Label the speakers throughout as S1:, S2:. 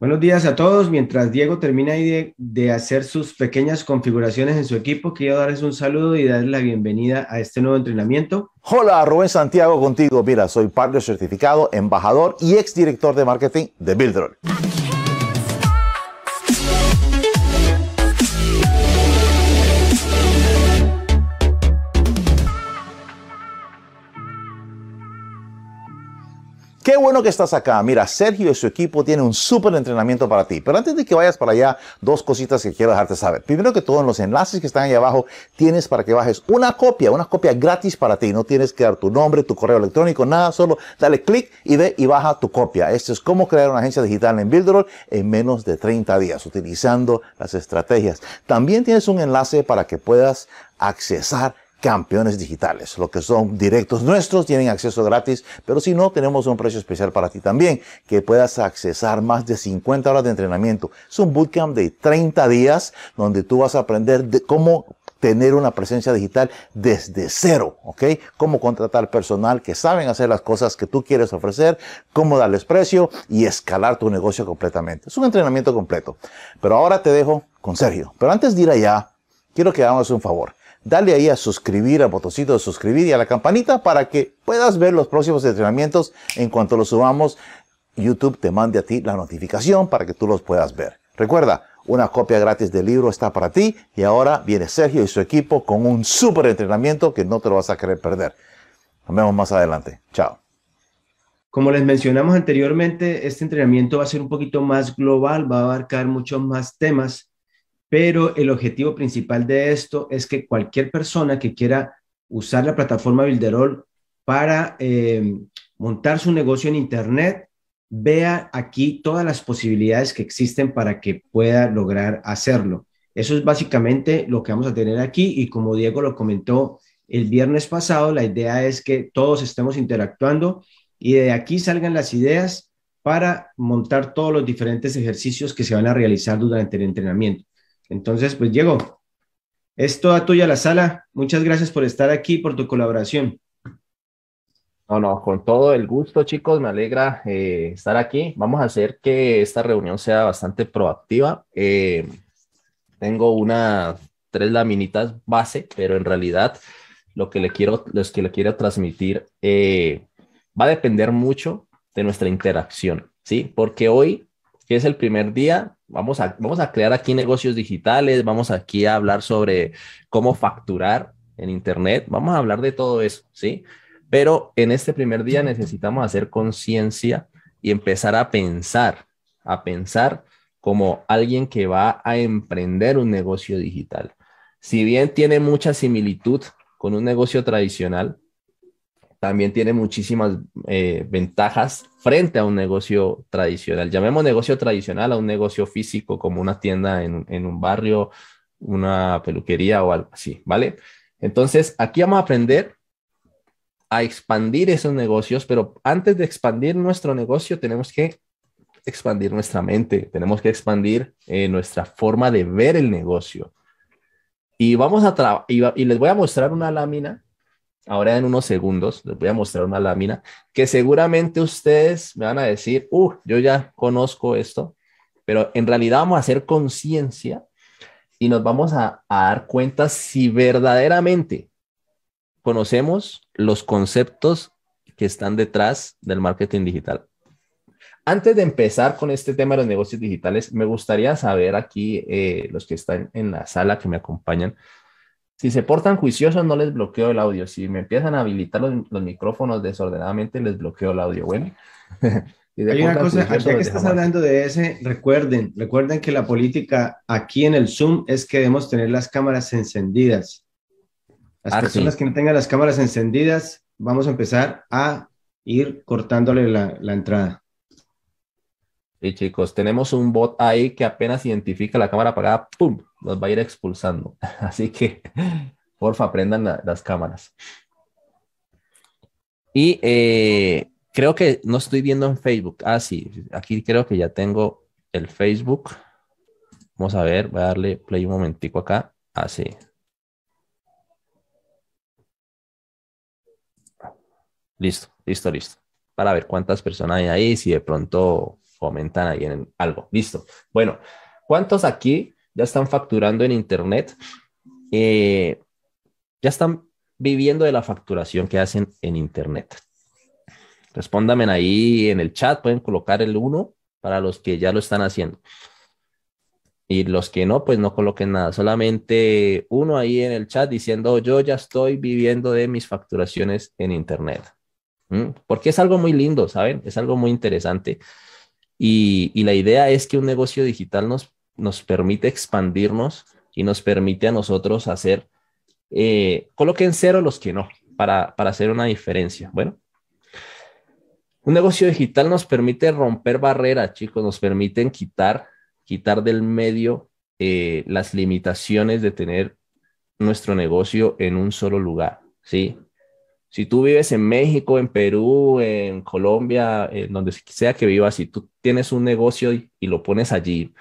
S1: Buenos días a todos. Mientras Diego termina de, hacer sus pequeñas configuraciones en su equipo, quiero darles un saludo y darles la bienvenida a este nuevo entrenamiento.
S2: Hola, Rubén Santiago contigo. Mira, soy partner certificado, embajador y exdirector de marketing de Buildroll. bueno que estás acá. Mira, Sergio y su equipo tienen un súper entrenamiento para ti. Pero antes de que vayas para allá, dos cositas que quiero dejarte saber. Primero que todo, en los enlaces que están ahí abajo, tienes para que bajes una copia, una copia gratis para ti. No tienes que dar tu nombre, tu correo electrónico, nada. Solo dale clic y ve y baja tu copia. Esto es cómo crear una agencia digital en Builderall en menos de 30 días, utilizando las estrategias. También tienes un enlace para que puedas accesar campeones digitales. lo que son directos nuestros tienen acceso gratis, pero si no, tenemos un precio especial para ti también, que puedas accesar más de 50 horas de entrenamiento. Es un bootcamp de 30 días donde tú vas a aprender de cómo tener una presencia digital desde cero, ¿ok? Cómo contratar personal que saben hacer las cosas que tú quieres ofrecer, cómo darles precio y escalar tu negocio completamente. Es un entrenamiento completo. Pero ahora te dejo con Sergio. Pero antes de ir allá, quiero que hagamos un favor dale ahí a suscribir, al botoncito de suscribir y a la campanita para que puedas ver los próximos entrenamientos. En cuanto los subamos, YouTube te mande a ti la notificación para que tú los puedas ver. Recuerda, una copia gratis del libro está para ti y ahora viene Sergio y su equipo con un súper entrenamiento que no te lo vas a querer perder. Nos vemos más adelante. Chao.
S1: Como les mencionamos anteriormente, este entrenamiento va a ser un poquito más global, va a abarcar muchos más temas pero el objetivo principal de esto es que cualquier persona que quiera usar la plataforma Builderol para eh, montar su negocio en Internet, vea aquí todas las posibilidades que existen para que pueda lograr hacerlo. Eso es básicamente lo que vamos a tener aquí y como Diego lo comentó el viernes pasado, la idea es que todos estemos interactuando y de aquí salgan las ideas para montar todos los diferentes ejercicios que se van a realizar durante el entrenamiento. Entonces, pues Diego, es toda tuya la sala. Muchas gracias por estar aquí, por tu colaboración. No, no, con todo el gusto, chicos, me alegra eh, estar aquí. Vamos a hacer
S3: que esta reunión sea bastante proactiva. Eh, tengo unas tres laminitas base, pero en realidad lo que le quiero, los que le quiero transmitir eh, va a depender mucho de nuestra interacción, ¿sí? Porque hoy que es el primer día. Vamos a, vamos a crear aquí negocios digitales, vamos aquí a hablar sobre cómo facturar en Internet, vamos a hablar de todo eso, ¿sí? Pero en este primer día necesitamos hacer conciencia y empezar a pensar, a pensar como alguien que va a emprender un negocio digital. Si bien tiene mucha similitud con un negocio tradicional, también tiene muchísimas eh, ventajas frente a un negocio tradicional. Llamemos negocio tradicional a un negocio físico como una tienda en, un barrio, una peluquería o algo así, ¿vale? Entonces, aquí vamos a aprender a expandir esos negocios, pero antes de expandir nuestro negocio tenemos que expandir nuestra mente, tenemos que expandir eh, nuestra forma de ver el negocio. Y vamos a y, y les voy a mostrar una lámina ahora en unos segundos, les voy a mostrar una lámina que seguramente ustedes me van a decir, uh, yo ya conozco esto, pero en realidad vamos a hacer conciencia y nos vamos a, dar cuenta si verdaderamente conocemos los conceptos que están detrás del marketing digital. Antes de empezar con este tema de los negocios digitales, me gustaría saber aquí, eh, los que están en la sala que me acompañan, si se portan juiciosos, no les bloqueo el audio. Si me empiezan a habilitar los,
S1: micrófonos desordenadamente, les bloqueo el audio. Bueno. Hay una cosa, ya que estás hablando de ese, recuerden, recuerden que la política aquí en el Zoom es que debemos tener las cámaras encendidas. Las ah, personas que no tengan las cámaras encendidas, vamos a empezar a ir cortándole la, entrada. Y
S3: chicos, tenemos un bot ahí que apenas identifica la cámara apagada, ¡pum! los va a ir expulsando. Así que, porfa, prendan las cámaras. Y eh, creo que no estoy viendo en Facebook. Ah, sí, aquí creo que ya tengo el Facebook. Vamos a ver, voy a darle play un momentico acá. Así. Ah, sí listo, listo, listo. Para ver cuántas personas hay ahí, si de pronto comentan alguien en algo. Listo. Bueno, ¿cuántos aquí ya están facturando en Internet, eh, ya están viviendo de la facturación que hacen en Internet. Respóndanme ahí en el chat, pueden colocar el 1 para los que ya lo están haciendo. Y los que no, pues no coloquen nada, solamente uno ahí en el chat diciendo yo ya estoy viviendo de mis facturaciones en Internet. ¿Mm? Porque es algo muy lindo, ¿saben? Es algo muy interesante. y la idea es que un negocio digital nos nos permite expandirnos y nos permite a nosotros hacer, eh, coloquen cero los que no, para, hacer una diferencia. Bueno, un negocio digital nos permite romper barreras, chicos, nos permiten quitar, quitar del medio eh, las limitaciones de tener nuestro negocio en un solo lugar, ¿sí? Si tú vives en México, en Perú, en Colombia, en donde sea que vivas, si tú tienes un negocio y lo pones allí,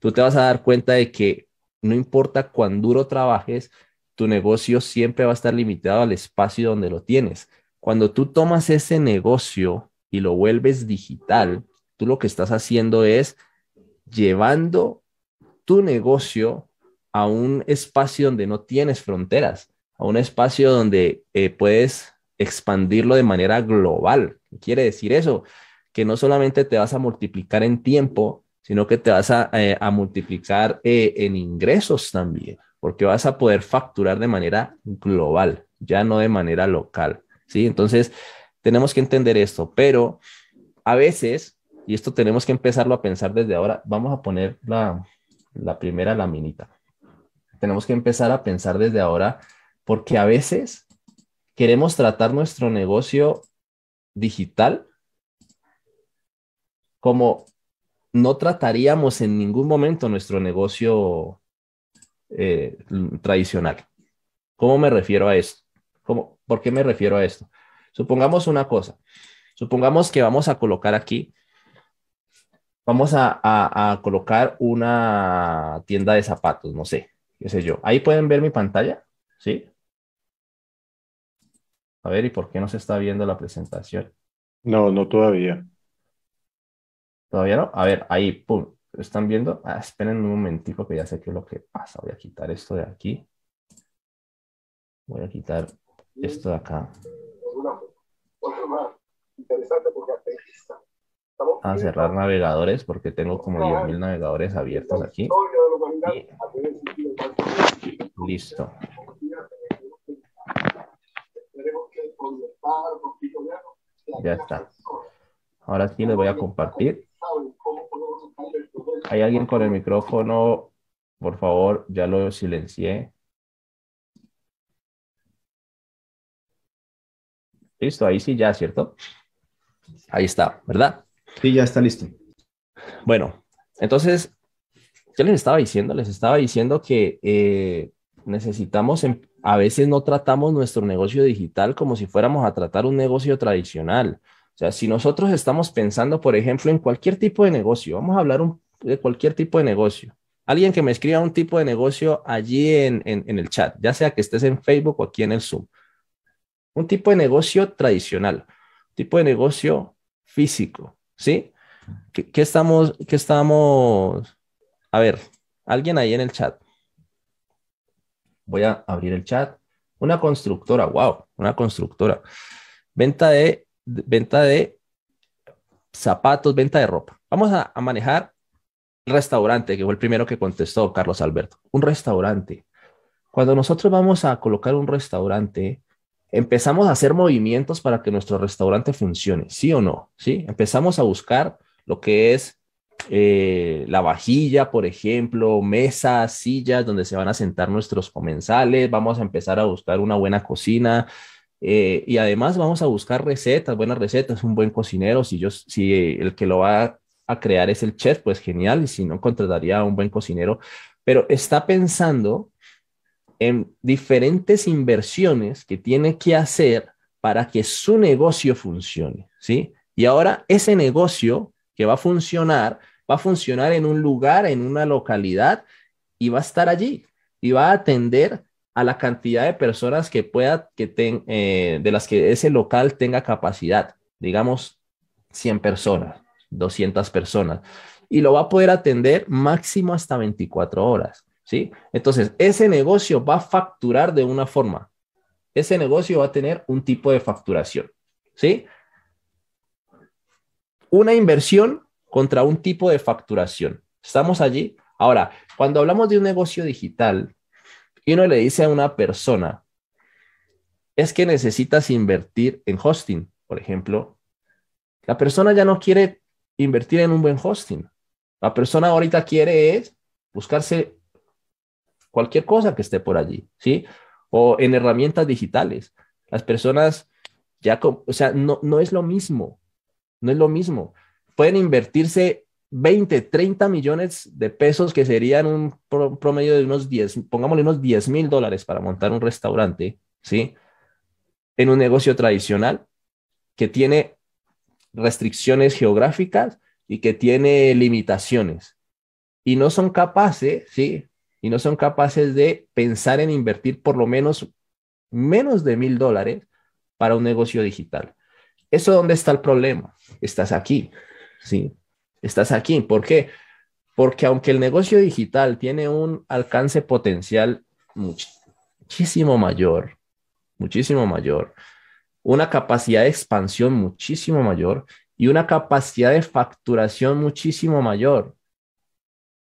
S3: tú te vas a dar cuenta de que no importa cuán duro trabajes, tu negocio siempre va a estar limitado al espacio donde lo tienes. Cuando tú tomas ese negocio y lo vuelves digital, tú lo que estás haciendo es llevando tu negocio a un espacio donde no tienes fronteras, a un espacio donde eh, puedes expandirlo de manera global. ¿Qué quiere decir eso? Que no solamente te vas a multiplicar en tiempo, sino que te vas a, eh, multiplicar eh, en ingresos también, porque vas a poder facturar de manera global, ya no de manera local, ¿sí? Entonces, tenemos que entender esto, pero a veces, y esto tenemos que empezarlo a pensar desde ahora, vamos a poner la, la primera laminita. Tenemos que empezar a pensar desde ahora, porque a veces queremos tratar nuestro negocio digital como no trataríamos en ningún momento nuestro negocio eh, tradicional. ¿Cómo me refiero a esto? ¿Cómo, ¿Por qué me refiero a esto? Supongamos una cosa. Supongamos que vamos a colocar aquí, vamos a, a colocar una tienda de zapatos, no sé, qué sé yo. Ahí pueden ver mi pantalla, ¿sí? A ver, ¿y por qué no se está viendo la presentación? No, no todavía. ¿Todavía no? A ver, ahí, pum. ¿Están viendo? Ah, esperen un momentico que ya sé qué es lo que pasa. Voy a quitar esto de aquí. Voy a quitar esto de acá. A cerrar navegadores porque tengo como 10.000 navegadores abiertos aquí. Listo. Ya está. Ahora sí les voy a compartir
S4: ¿Hay alguien con el
S3: micrófono? Por favor, ya lo silencié. Listo, ahí sí ya, ¿cierto? Ahí está, ¿verdad? Sí, ya está listo. Bueno, entonces, ¿qué les estaba diciendo? Les estaba diciendo que eh, necesitamos, em, a veces no tratamos nuestro negocio digital como si fuéramos a tratar un negocio tradicional. O sea, si nosotros estamos pensando, por ejemplo, en cualquier tipo de negocio, vamos a hablar de cualquier tipo de negocio. Alguien que me escriba un tipo de negocio allí en, el chat, ya sea que estés en Facebook o aquí en el Zoom. Un tipo de negocio tradicional, tipo de negocio físico, ¿sí? ¿Qué, estamos, qué estamos? A ver, alguien ahí en el chat. Voy a abrir el chat. Una constructora, wow, una constructora. Venta de venta de zapatos, venta de ropa. Vamos a, manejar el restaurante, que fue el primero que contestó Carlos Alberto. Un restaurante. Cuando nosotros vamos a colocar un restaurante, empezamos a hacer movimientos para que nuestro restaurante funcione, ¿sí o no? ¿Sí? Empezamos a buscar lo que es eh, la vajilla, por ejemplo, mesas, sillas donde se van a sentar nuestros comensales, vamos a empezar a buscar una buena cocina, eh, y además vamos a buscar recetas, buenas recetas, un buen cocinero. Si, yo, si el que lo va a crear es el chef, pues genial. Y si no, contrataría a un buen cocinero. Pero está pensando en diferentes inversiones que tiene que hacer para que su negocio funcione, ¿sí? Y ahora ese negocio que va a funcionar, va a funcionar en un lugar, en una localidad y va a estar allí y va a atender a la cantidad de personas que pueda, que ten, eh, de las que ese local tenga capacidad, digamos 100 personas, 200 personas, y lo va a poder atender máximo hasta 24 horas, ¿sí? Entonces, ese negocio va a facturar de una forma, ese negocio va a tener un tipo de facturación, ¿sí? Una inversión contra un tipo de facturación. ¿Estamos allí? Ahora, cuando hablamos de un negocio digital, y uno le dice a una persona, es que necesitas invertir en hosting, por ejemplo, la persona ya no quiere invertir en un buen hosting. La persona ahorita quiere es buscarse cualquier cosa que esté por allí, ¿sí? O en herramientas digitales. Las personas ya, o sea, no, no es lo mismo, no es lo mismo. Pueden invertirse 20, 30 millones de pesos, que serían un promedio de unos 10, pongámosle unos 10 mil dólares para montar un restaurante, ¿sí? En un negocio tradicional que tiene restricciones geográficas y que tiene limitaciones. Y no son capaces, ¿sí? Y no son capaces de pensar en invertir por lo menos menos de mil dólares para un negocio digital. ¿Eso dónde está el problema? Estás aquí, ¿sí? estás aquí. ¿Por qué? Porque aunque el negocio digital tiene un alcance potencial muchísimo mayor, muchísimo mayor, una capacidad de expansión muchísimo mayor y una capacidad de facturación muchísimo mayor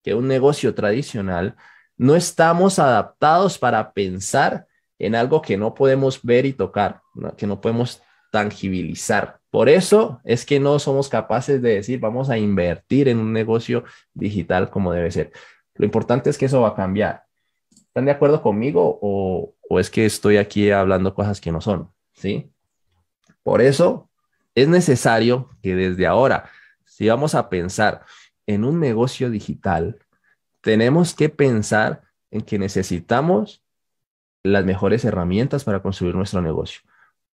S3: que un negocio tradicional, no estamos adaptados para pensar en algo que no podemos ver y tocar, que no podemos tangibilizar. Por eso es que no somos capaces de decir, vamos a invertir en un negocio digital como debe ser. Lo importante es que eso va a cambiar. ¿Están de acuerdo conmigo o, o es que estoy aquí hablando cosas que no son? ¿Sí? Por eso es necesario que desde ahora, si vamos a pensar en un negocio digital, tenemos que pensar en que necesitamos las mejores herramientas para construir nuestro negocio.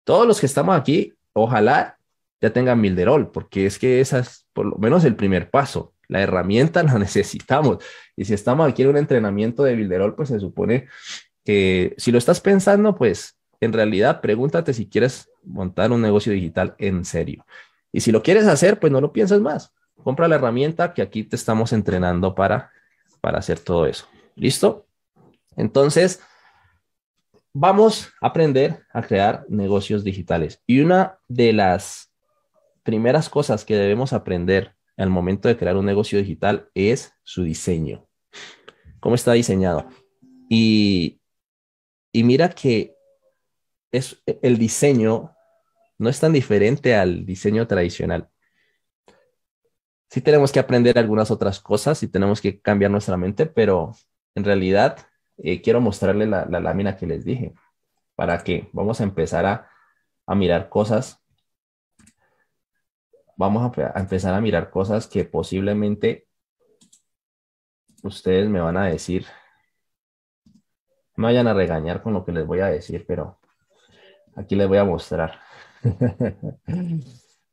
S3: Todos los que estamos aquí, ojalá ya tengan Milderol, porque es que esa es por lo menos el primer paso. La herramienta la necesitamos. Y si estamos aquí en un entrenamiento de Milderol, pues se supone que si lo estás pensando, pues en realidad pregúntate si quieres montar un negocio digital en serio. Y si lo quieres hacer, pues no lo pienses más. Compra la herramienta que aquí te estamos entrenando para, para hacer todo eso. ¿Listo? Entonces, vamos a aprender a crear negocios digitales. Y una de las primeras cosas que debemos aprender al momento de crear un negocio digital es su diseño. ¿Cómo está diseñado? Y, y mira que es, el diseño no es tan diferente al diseño tradicional. Sí tenemos que aprender algunas otras cosas y tenemos que cambiar nuestra mente, pero en realidad eh, quiero mostrarle la, lámina que les dije para que vamos a empezar a, a mirar cosas vamos a, empezar a mirar cosas que posiblemente ustedes me van a decir, me vayan a regañar con lo que les voy a decir, pero aquí les voy a mostrar.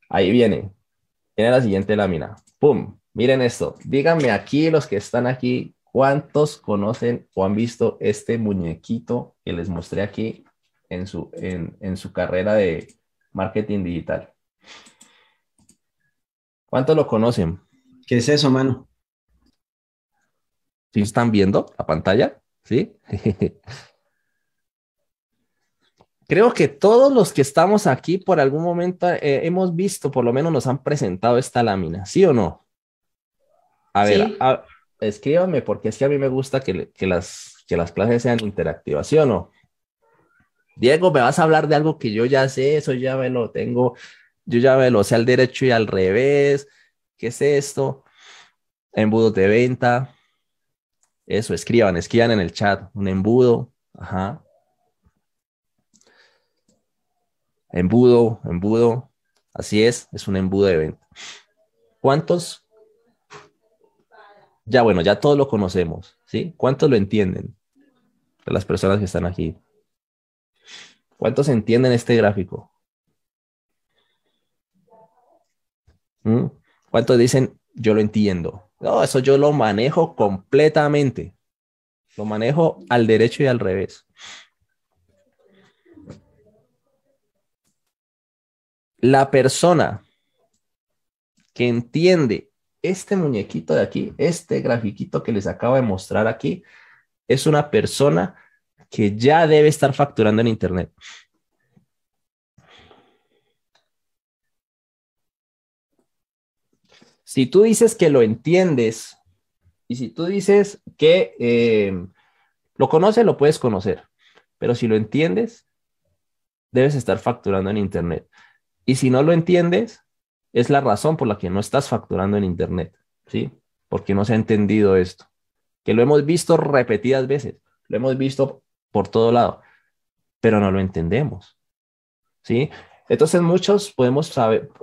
S3: Ahí viene. Viene la siguiente lámina. ¡Pum! Miren esto. Díganme aquí, los que están aquí, ¿cuántos conocen o han visto este muñequito que les mostré aquí en su, en, en su carrera de marketing digital? ¿Cuántos lo conocen? ¿Qué es eso, mano? ¿Sí están viendo la pantalla? ¿Sí? Creo que todos los que estamos aquí por algún momento eh, hemos visto, por lo menos nos han presentado esta lámina, ¿sí o no? A ver, escríbame porque es que a mí me gusta que, las, que las clases sean interactivas, ¿sí o no? Diego, me vas a hablar de algo que yo ya sé, eso ya me lo tengo yo ya me lo sé al derecho y al revés, ¿qué es esto? Embudo de venta, eso, escriban, escriban en el chat, un embudo, ajá. Embudo, embudo, así es, es un embudo de venta. ¿Cuántos? Ya bueno, ya todos lo conocemos, ¿sí? ¿Cuántos lo entienden? De las personas que están aquí. ¿Cuántos entienden este gráfico? ¿Mm? ¿Cuántos dicen, yo lo entiendo? No, eso yo lo manejo completamente. Lo manejo al derecho y al revés. La persona que entiende este muñequito de aquí, este grafiquito que les acabo de mostrar aquí, es una persona que ya debe estar facturando en Internet. si tú dices que lo entiendes y si tú dices que eh, lo conoces, lo puedes conocer, pero si lo entiendes, debes estar facturando en Internet. Y si no lo entiendes, es la razón por la que no estás facturando en Internet, ¿sí? Porque no se ha entendido esto, que lo hemos visto repetidas veces, lo hemos visto por todo lado, pero no lo entendemos, ¿sí? Entonces muchos podemos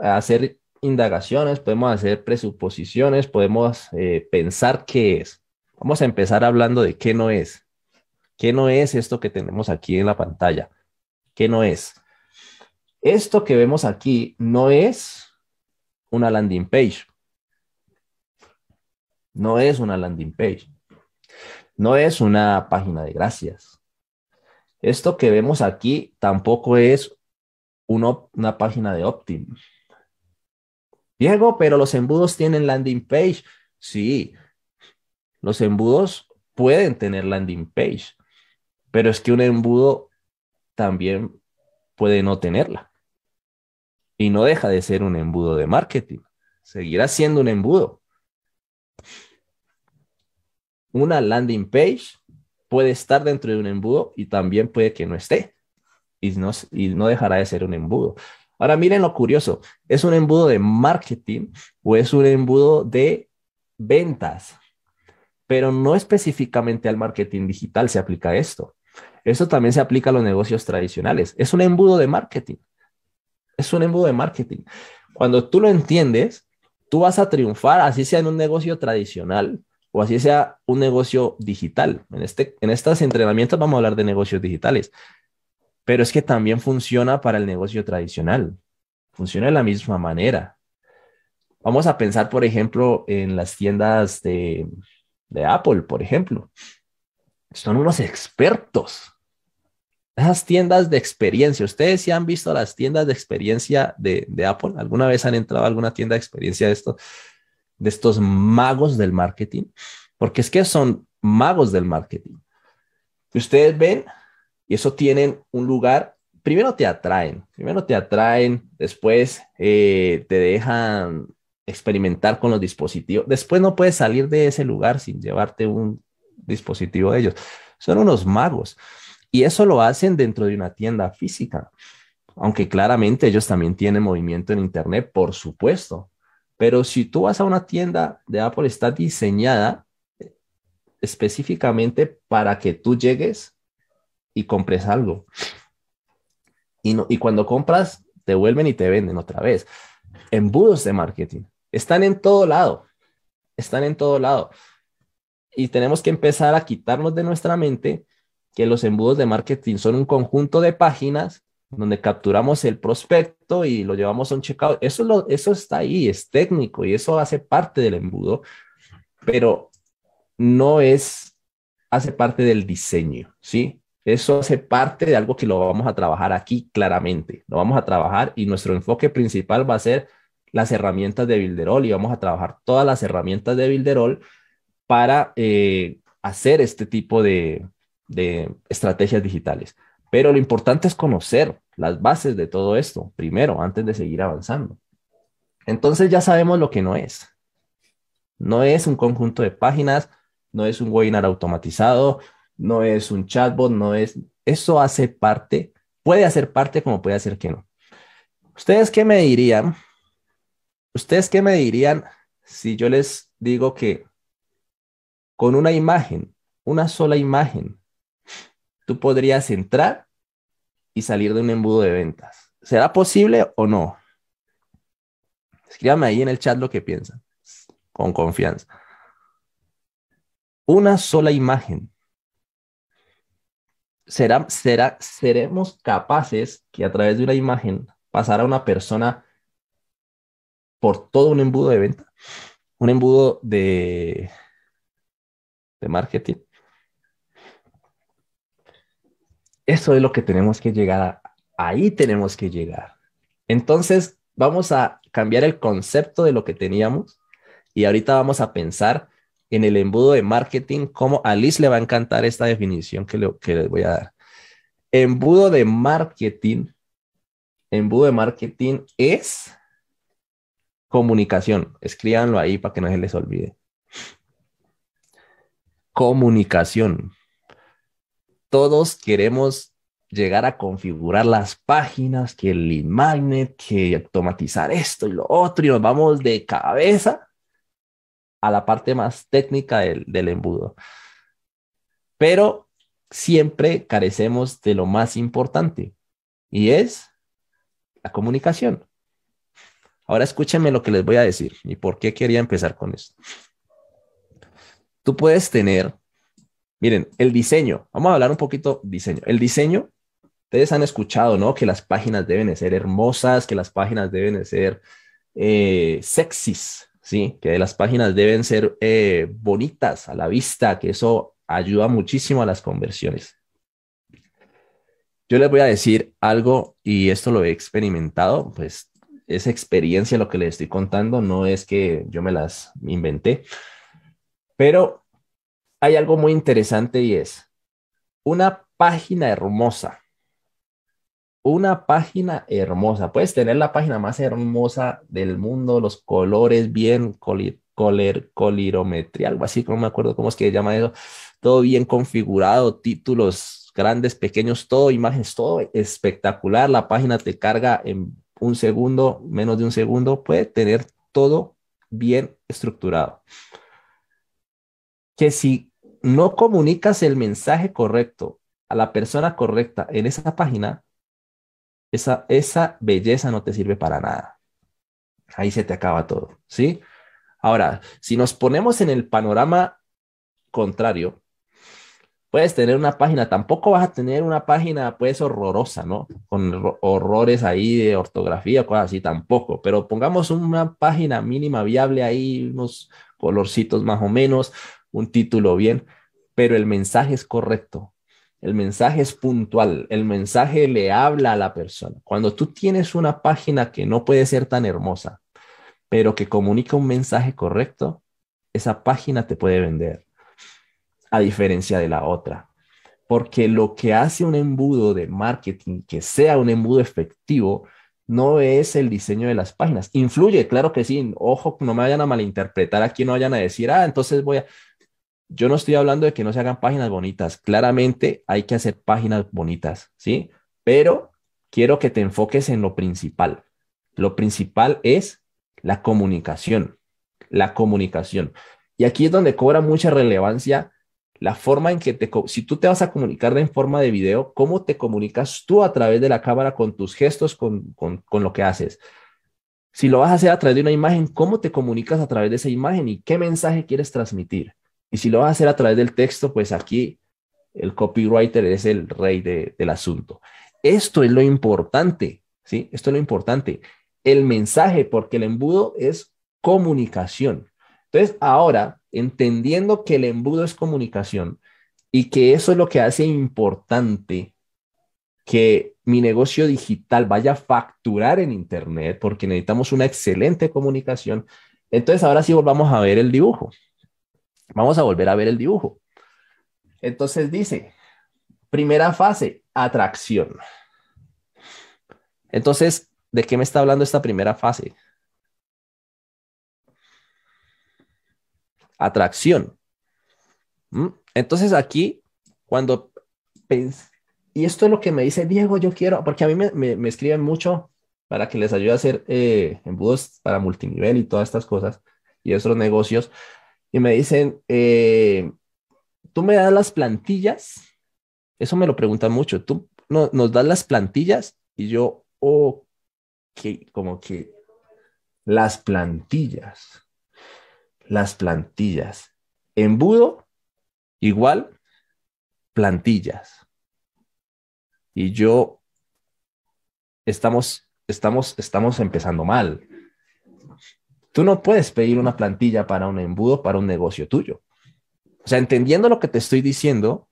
S3: hacer indagaciones, podemos hacer presuposiciones, podemos eh, pensar qué es. Vamos a empezar hablando de qué no es. ¿Qué no es esto que tenemos aquí en la pantalla? ¿Qué no es? Esto que vemos aquí no es una landing page. No es una landing page. No es una página de gracias. Esto que vemos aquí tampoco es una página de Optimus Diego, pero los embudos tienen landing page. Sí, los embudos pueden tener landing page, pero es que un embudo también puede no tenerla. Y no deja de ser un embudo de marketing. Seguirá siendo un embudo. Una landing page puede estar dentro de un embudo y también puede que no esté. Y no, y no dejará de ser un embudo. Ahora miren lo curioso, ¿es un embudo de marketing o es un embudo de ventas? Pero no específicamente al marketing digital se aplica esto. Esto también se aplica a los negocios tradicionales. Es un embudo de marketing. Es un embudo de marketing. Cuando tú lo entiendes, tú vas a triunfar, así sea en un negocio tradicional o así sea un negocio digital. En, este, en estos entrenamientos vamos a hablar de negocios digitales pero es que también funciona para el negocio tradicional, funciona de la misma manera. Vamos a pensar, por ejemplo, en las tiendas de, Apple, por ejemplo. Son unos expertos. Esas tiendas de experiencia, ustedes si sí han visto las tiendas de experiencia de, Apple, alguna vez han entrado a alguna tienda de experiencia de estos, de estos magos del marketing, porque es que son magos del marketing. Ustedes ven y eso tienen un lugar, primero te atraen, primero te atraen, después eh, te dejan experimentar con los dispositivos. Después no puedes salir de ese lugar sin llevarte un dispositivo de ellos. Son unos magos. Y eso lo hacen dentro de una tienda física. Aunque claramente ellos también tienen movimiento en Internet, por supuesto. Pero si tú vas a una tienda de Apple, está diseñada eh, específicamente para que tú llegues y compres algo. Y, no, y cuando compras, te vuelven y te venden otra vez. Embudos de marketing. Están en todo lado. Están en todo lado. Y tenemos que empezar a quitarnos de nuestra mente que los embudos de marketing son un conjunto de páginas donde capturamos el prospecto y lo llevamos a un checkout. Eso, lo, eso está ahí, es técnico y eso hace parte del embudo, pero no es, hace parte del diseño, ¿sí? Eso hace parte de algo que lo vamos a trabajar aquí claramente. Lo vamos a trabajar y nuestro enfoque principal va a ser las herramientas de Builderall y vamos a trabajar todas las herramientas de Builderall para eh, hacer este tipo de, de estrategias digitales. Pero lo importante es conocer las bases de todo esto primero, antes de seguir avanzando. Entonces ya sabemos lo que no es. No es un conjunto de páginas, no es un webinar automatizado, no es un chatbot, no es, eso hace parte, puede hacer parte como puede hacer que no. ¿Ustedes qué me dirían? ¿Ustedes qué me dirían si yo les digo que con una imagen, una sola imagen, tú podrías entrar y salir de un embudo de ventas? ¿Será posible o no? Escríbame ahí en el chat lo que piensan, con confianza. Una sola imagen será, seremos capaces que a través de una imagen pasar a una persona por todo un embudo de venta, un embudo de, de marketing. Eso es lo que tenemos que llegar ahí tenemos que llegar. Entonces, vamos a cambiar el concepto de lo que teníamos y ahorita vamos a pensar en el embudo de marketing, como a Liz le va a encantar esta definición que, le, les voy a dar. Embudo de marketing, embudo de marketing es comunicación. Escríbanlo ahí para que no se les olvide. Comunicación. Todos queremos llegar a configurar las páginas, que el lead magnet, que automatizar esto y lo otro, y nos vamos de cabeza a la parte más técnica del, embudo. Pero siempre carecemos de lo más importante y es la comunicación. Ahora escúchenme lo que les voy a decir y por qué quería empezar con esto. Tú puedes tener, miren, el diseño. Vamos a hablar un poquito diseño. El diseño, ustedes han escuchado, ¿no? Que las páginas deben ser hermosas, que las páginas deben de ser eh, sexys, ¿sí? Que las páginas deben ser eh, bonitas a la vista, que eso ayuda muchísimo a las conversiones. Yo les voy a decir algo y esto lo he experimentado, pues esa experiencia lo que les estoy contando, no es que yo me las inventé, pero hay algo muy interesante y es una página hermosa una página hermosa. Puedes tener la página más hermosa del mundo, los colores bien color, algo así, no me acuerdo cómo es que se llama eso. Todo bien configurado, títulos grandes, pequeños, todo, imágenes, todo espectacular. La página te carga en un segundo, menos de un segundo. Puede tener todo bien estructurado. Que si no comunicas el mensaje correcto a la persona correcta en esa página, esa, belleza no te sirve para nada. Ahí se te acaba todo, ¿sí? Ahora, si nos ponemos en el panorama contrario, puedes tener una página, tampoco vas a tener una página pues horrorosa, ¿no? Con horrores ahí de ortografía, cosas así, tampoco, pero pongamos una página mínima viable ahí, unos colorcitos más o menos, un título bien, pero el mensaje es correcto, el mensaje es puntual, el mensaje le habla a la persona. Cuando tú tienes una página que no puede ser tan hermosa, pero que comunica un mensaje correcto, esa página te puede vender, a diferencia de la otra. Porque lo que hace un embudo de marketing que sea un embudo efectivo no es el diseño de las páginas. Influye, claro que sí. Ojo, no me vayan a malinterpretar aquí, no vayan a decir, ah, entonces voy a yo no estoy hablando de que no se hagan páginas bonitas. Claramente hay que hacer páginas bonitas, ¿sí? Pero quiero que te enfoques en lo principal. Lo principal es la comunicación, la comunicación. Y aquí es donde cobra mucha relevancia la forma en que te, si tú te vas a comunicar en forma de video, cómo te comunicas tú a través de la cámara con tus gestos, con, con lo que haces. Si lo vas a hacer a través de una imagen, ¿cómo te comunicas a través de esa imagen y qué mensaje quieres transmitir? Y si lo vas a hacer a través del texto, pues aquí el copywriter es el rey del asunto. Esto es lo importante, ¿sí? Esto es lo importante. El mensaje, porque el embudo es comunicación. Entonces, ahora, entendiendo que el embudo es comunicación y que eso es lo que hace importante que mi negocio digital vaya a facturar en Internet, porque necesitamos una excelente comunicación, entonces ahora sí volvamos a ver el dibujo. Vamos a volver a ver el dibujo. Entonces dice, primera fase, atracción. Entonces, ¿de qué me está hablando esta primera fase? Atracción. ¿Mm? Entonces aquí, cuando... Y esto es lo que me dice Diego, yo quiero, porque a mí me, escriben mucho para que les ayude a hacer eh, embudos para multinivel y todas estas cosas y otros negocios y me dicen, eh, tú me das las plantillas, eso me lo preguntan mucho, tú nos das las plantillas y yo, ok, como que las plantillas, las plantillas, embudo igual plantillas. Y yo, estamos, estamos, estamos empezando mal. Tú no puedes pedir una plantilla para un embudo, para un negocio tuyo. O sea, entendiendo lo que te estoy diciendo,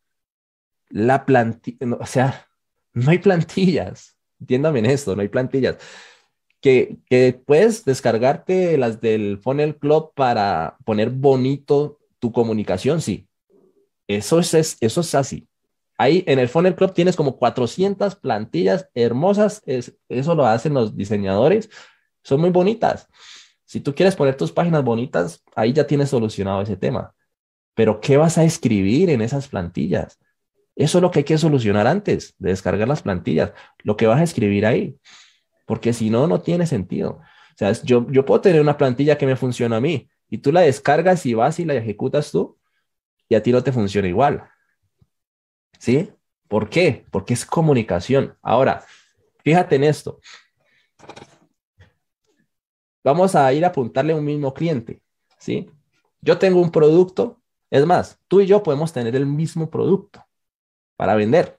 S3: la plantilla, o sea, no hay plantillas. Entiéndame en esto, no hay plantillas. Que, que puedes descargarte las del Funnel Club para poner bonito tu comunicación, sí. Eso es, eso es así. Ahí en el Funnel Club tienes como 400 plantillas hermosas. eso lo hacen los diseñadores. Son muy bonitas si tú quieres poner tus páginas bonitas, ahí ya tienes solucionado ese tema. Pero ¿qué vas a escribir en esas plantillas? Eso es lo que hay que solucionar antes de descargar las plantillas, lo que vas a escribir ahí, porque si no, no tiene sentido. O sea, yo, puedo tener una plantilla que me funciona a mí y tú la descargas y vas y la ejecutas tú y a ti no te funciona igual. ¿Sí? ¿Por qué? Porque es comunicación. Ahora, fíjate en esto vamos a ir a apuntarle a un mismo cliente, ¿sí? Yo tengo un producto, es más, tú y yo podemos tener el mismo producto para vender.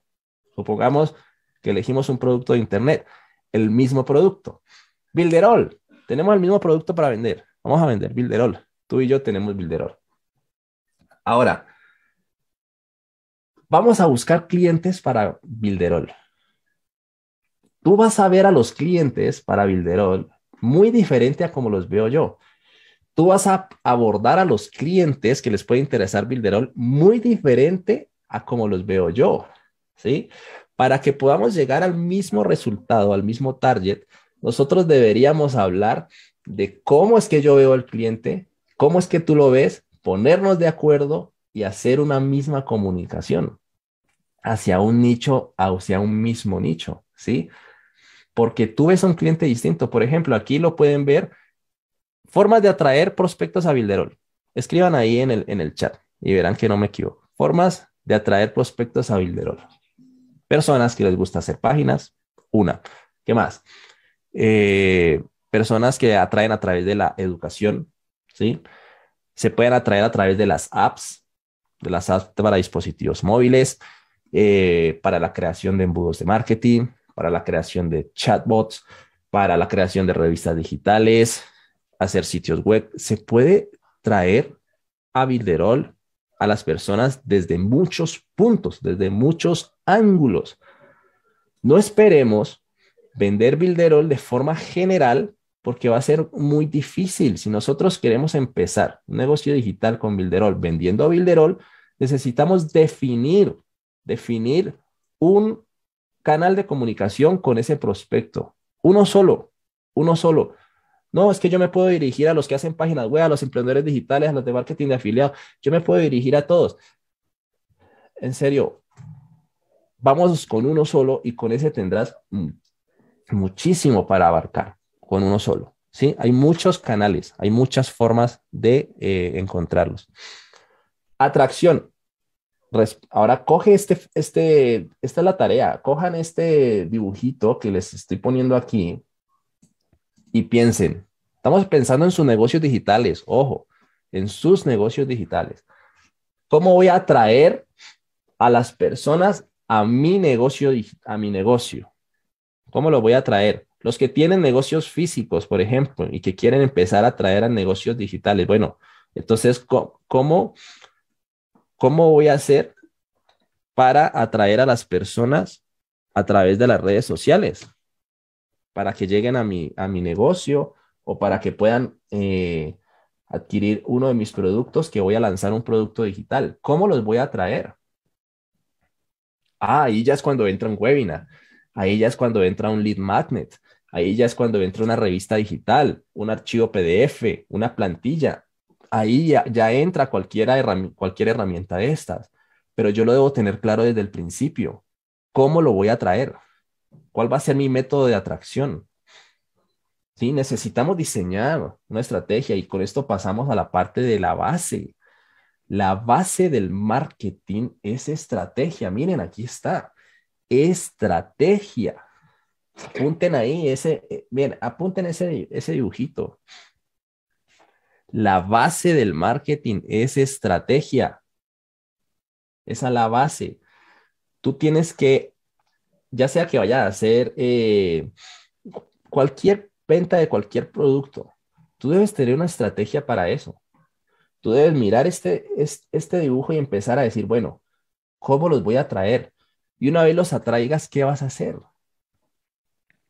S3: Supongamos que elegimos un producto de Internet, el mismo producto. Builderall, tenemos el mismo producto para vender. Vamos a vender Builderall. Tú y yo tenemos Builderall. Ahora, vamos a buscar clientes para Builderall. Tú vas a ver a los clientes para Builderall muy diferente a como los veo yo. Tú vas a abordar a los clientes que les puede interesar Builderall muy diferente a como los veo yo, ¿sí? Para que podamos llegar al mismo resultado, al mismo target, nosotros deberíamos hablar de cómo es que yo veo al cliente, cómo es que tú lo ves, ponernos de acuerdo y hacer una misma comunicación hacia un nicho, hacia un mismo nicho, ¿sí? porque tú ves a un cliente distinto. Por ejemplo, aquí lo pueden ver, formas de atraer prospectos a Bilderol. Escriban ahí en el, en el chat y verán que no me equivoco. Formas de atraer prospectos a Bilderol. Personas que les gusta hacer páginas, una. ¿Qué más? Eh, personas que atraen a través de la educación, ¿sí? Se pueden atraer a través de las apps, de las apps para dispositivos móviles, eh, para la creación de embudos de marketing, para la creación de chatbots, para la creación de revistas digitales, hacer sitios web. Se puede traer a Bilderol a las personas desde muchos puntos, desde muchos ángulos. No esperemos vender Bilderol de forma general porque va a ser muy difícil. Si nosotros queremos empezar un negocio digital con Bilderol, vendiendo a Bilderol, necesitamos definir, definir un canal de comunicación con ese prospecto. Uno solo, uno solo. No, es que yo me puedo dirigir a los que hacen páginas web, a los emprendedores digitales, a los de marketing de afiliados. Yo me puedo dirigir a todos. En serio, vamos con uno solo y con ese tendrás muchísimo para abarcar, con uno solo. ¿sí? Hay muchos canales, hay muchas formas de eh, encontrarlos. Atracción ahora coge este, este, esta es la tarea, cojan este dibujito que les estoy poniendo aquí y piensen, estamos pensando en sus negocios digitales, ojo, en sus negocios digitales. ¿Cómo voy a atraer a las personas a mi negocio, a mi negocio? ¿Cómo lo voy a atraer? Los que tienen negocios físicos, por ejemplo, y que quieren empezar a traer a negocios digitales. Bueno, entonces, ¿cómo, cómo ¿Cómo voy a hacer para atraer a las personas a través de las redes sociales? Para que lleguen a mi, a mi negocio o para que puedan eh, adquirir uno de mis productos que voy a lanzar un producto digital. ¿Cómo los voy a atraer? Ah, ahí ya es cuando entra un webinar, ahí ya es cuando entra un lead magnet, ahí ya es cuando entra una revista digital, un archivo PDF, una plantilla, ahí ya, entra cualquier herramienta de estas, pero yo lo debo tener claro desde el principio. ¿Cómo lo voy a atraer? ¿Cuál va a ser mi método de atracción? ¿Sí? Necesitamos diseñar una estrategia y con esto pasamos a la parte de la base. La base del marketing es estrategia. Miren, aquí está. Estrategia. Apunten ahí ese, bien, eh, apunten ese, ese dibujito. La base del marketing es estrategia. Esa es la base. Tú tienes que, ya sea que vaya a hacer eh, cualquier venta de cualquier producto, tú debes tener una estrategia para eso. Tú debes mirar este, este dibujo y empezar a decir, bueno, ¿cómo los voy a atraer? Y una vez los atraigas, ¿qué vas a hacer?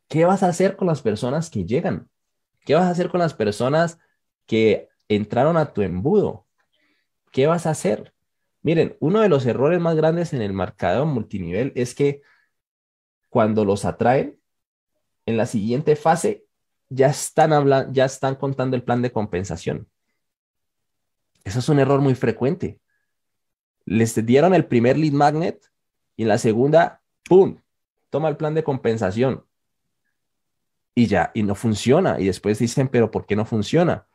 S3: ¿Qué vas a hacer con las personas que llegan? ¿Qué vas a hacer con las personas que entraron a tu embudo. ¿Qué vas a hacer? Miren, uno de los errores más grandes en el mercado multinivel es que cuando los atraen, en la siguiente fase ya están, hablando, ya están contando el plan de compensación. Eso es un error muy frecuente. Les dieron el primer lead magnet y en la segunda, ¡pum! Toma el plan de compensación. Y ya, y no funciona. Y después dicen, pero ¿por qué no funciona?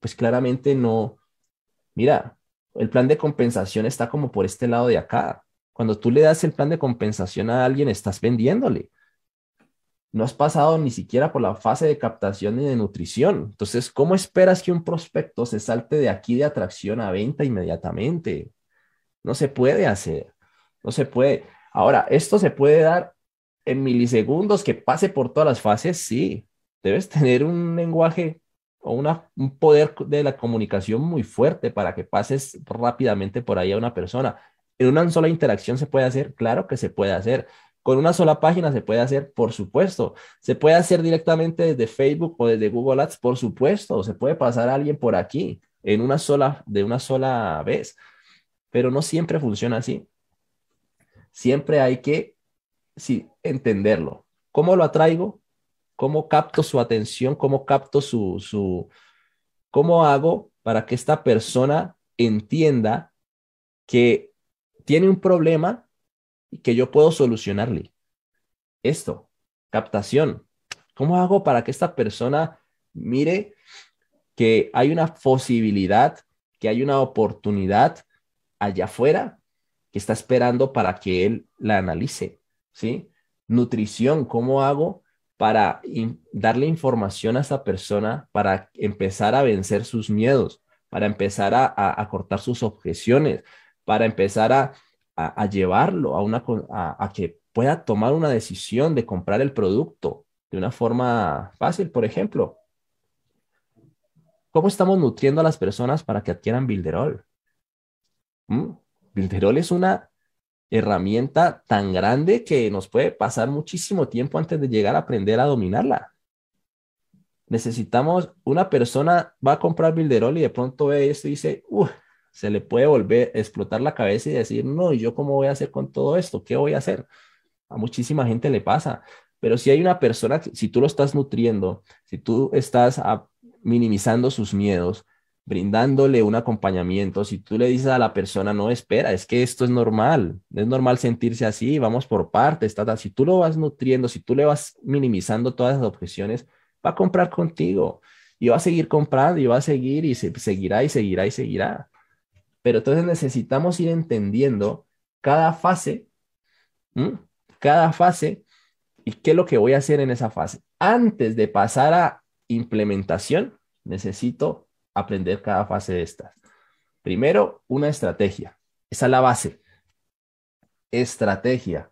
S3: pues claramente no, mira, el plan de compensación está como por este lado de acá. Cuando tú le das el plan de compensación a alguien, estás vendiéndole. No has pasado ni siquiera por la fase de captación y de nutrición. Entonces, ¿cómo esperas que un prospecto se salte de aquí de atracción a venta inmediatamente? No se puede hacer. No se puede. Ahora, esto se puede dar en milisegundos que pase por todas las fases, sí. Debes tener un lenguaje o una, un poder de la comunicación muy fuerte para que pases rápidamente por ahí a una persona. En una sola interacción se puede hacer, claro que se puede hacer. Con una sola página se puede hacer, por supuesto. Se puede hacer directamente desde Facebook o desde Google Ads, por supuesto. Se puede pasar a alguien por aquí en una sola, de una sola vez. Pero no siempre funciona así. Siempre hay que sí, entenderlo. ¿Cómo lo atraigo? cómo capto su atención, cómo capto su, su, cómo hago para que esta persona entienda que tiene un problema y que yo puedo solucionarle. Esto, captación. ¿Cómo hago para que esta persona mire que hay una posibilidad, que hay una oportunidad allá afuera que está esperando para que él la analice? ¿Sí? Nutrición, ¿cómo hago para darle información a esa persona para empezar a vencer sus miedos, para empezar a, cortar sus objeciones, para empezar a, llevarlo a, una, que pueda tomar una decisión de comprar el producto de una forma fácil, por ejemplo. ¿Cómo estamos nutriendo a las personas para que adquieran Bilderol? ¿Mm? es una herramienta tan grande que nos puede pasar muchísimo tiempo antes de llegar a aprender a dominarla. Necesitamos, una persona va a comprar bilderol y de pronto ve esto y dice, se le puede volver a explotar la cabeza y decir, no, ¿y yo cómo voy a hacer con todo esto? ¿Qué voy a hacer? A muchísima gente le pasa, pero si hay una persona, si tú lo estás nutriendo, si tú estás minimizando sus miedos, brindándole un acompañamiento. Si tú le dices a la persona, no espera, es que esto es normal, es normal sentirse así, vamos por partes, si tú lo vas nutriendo, si tú le vas minimizando todas las objeciones, va a comprar contigo y va a seguir comprando y va a seguir y se, seguirá y seguirá y seguirá. Pero entonces necesitamos ir entendiendo cada fase, cada fase y qué es lo que voy a hacer en esa fase. Antes de pasar a implementación, necesito aprender cada fase de estas. Primero, una estrategia. Esa es la base. Estrategia.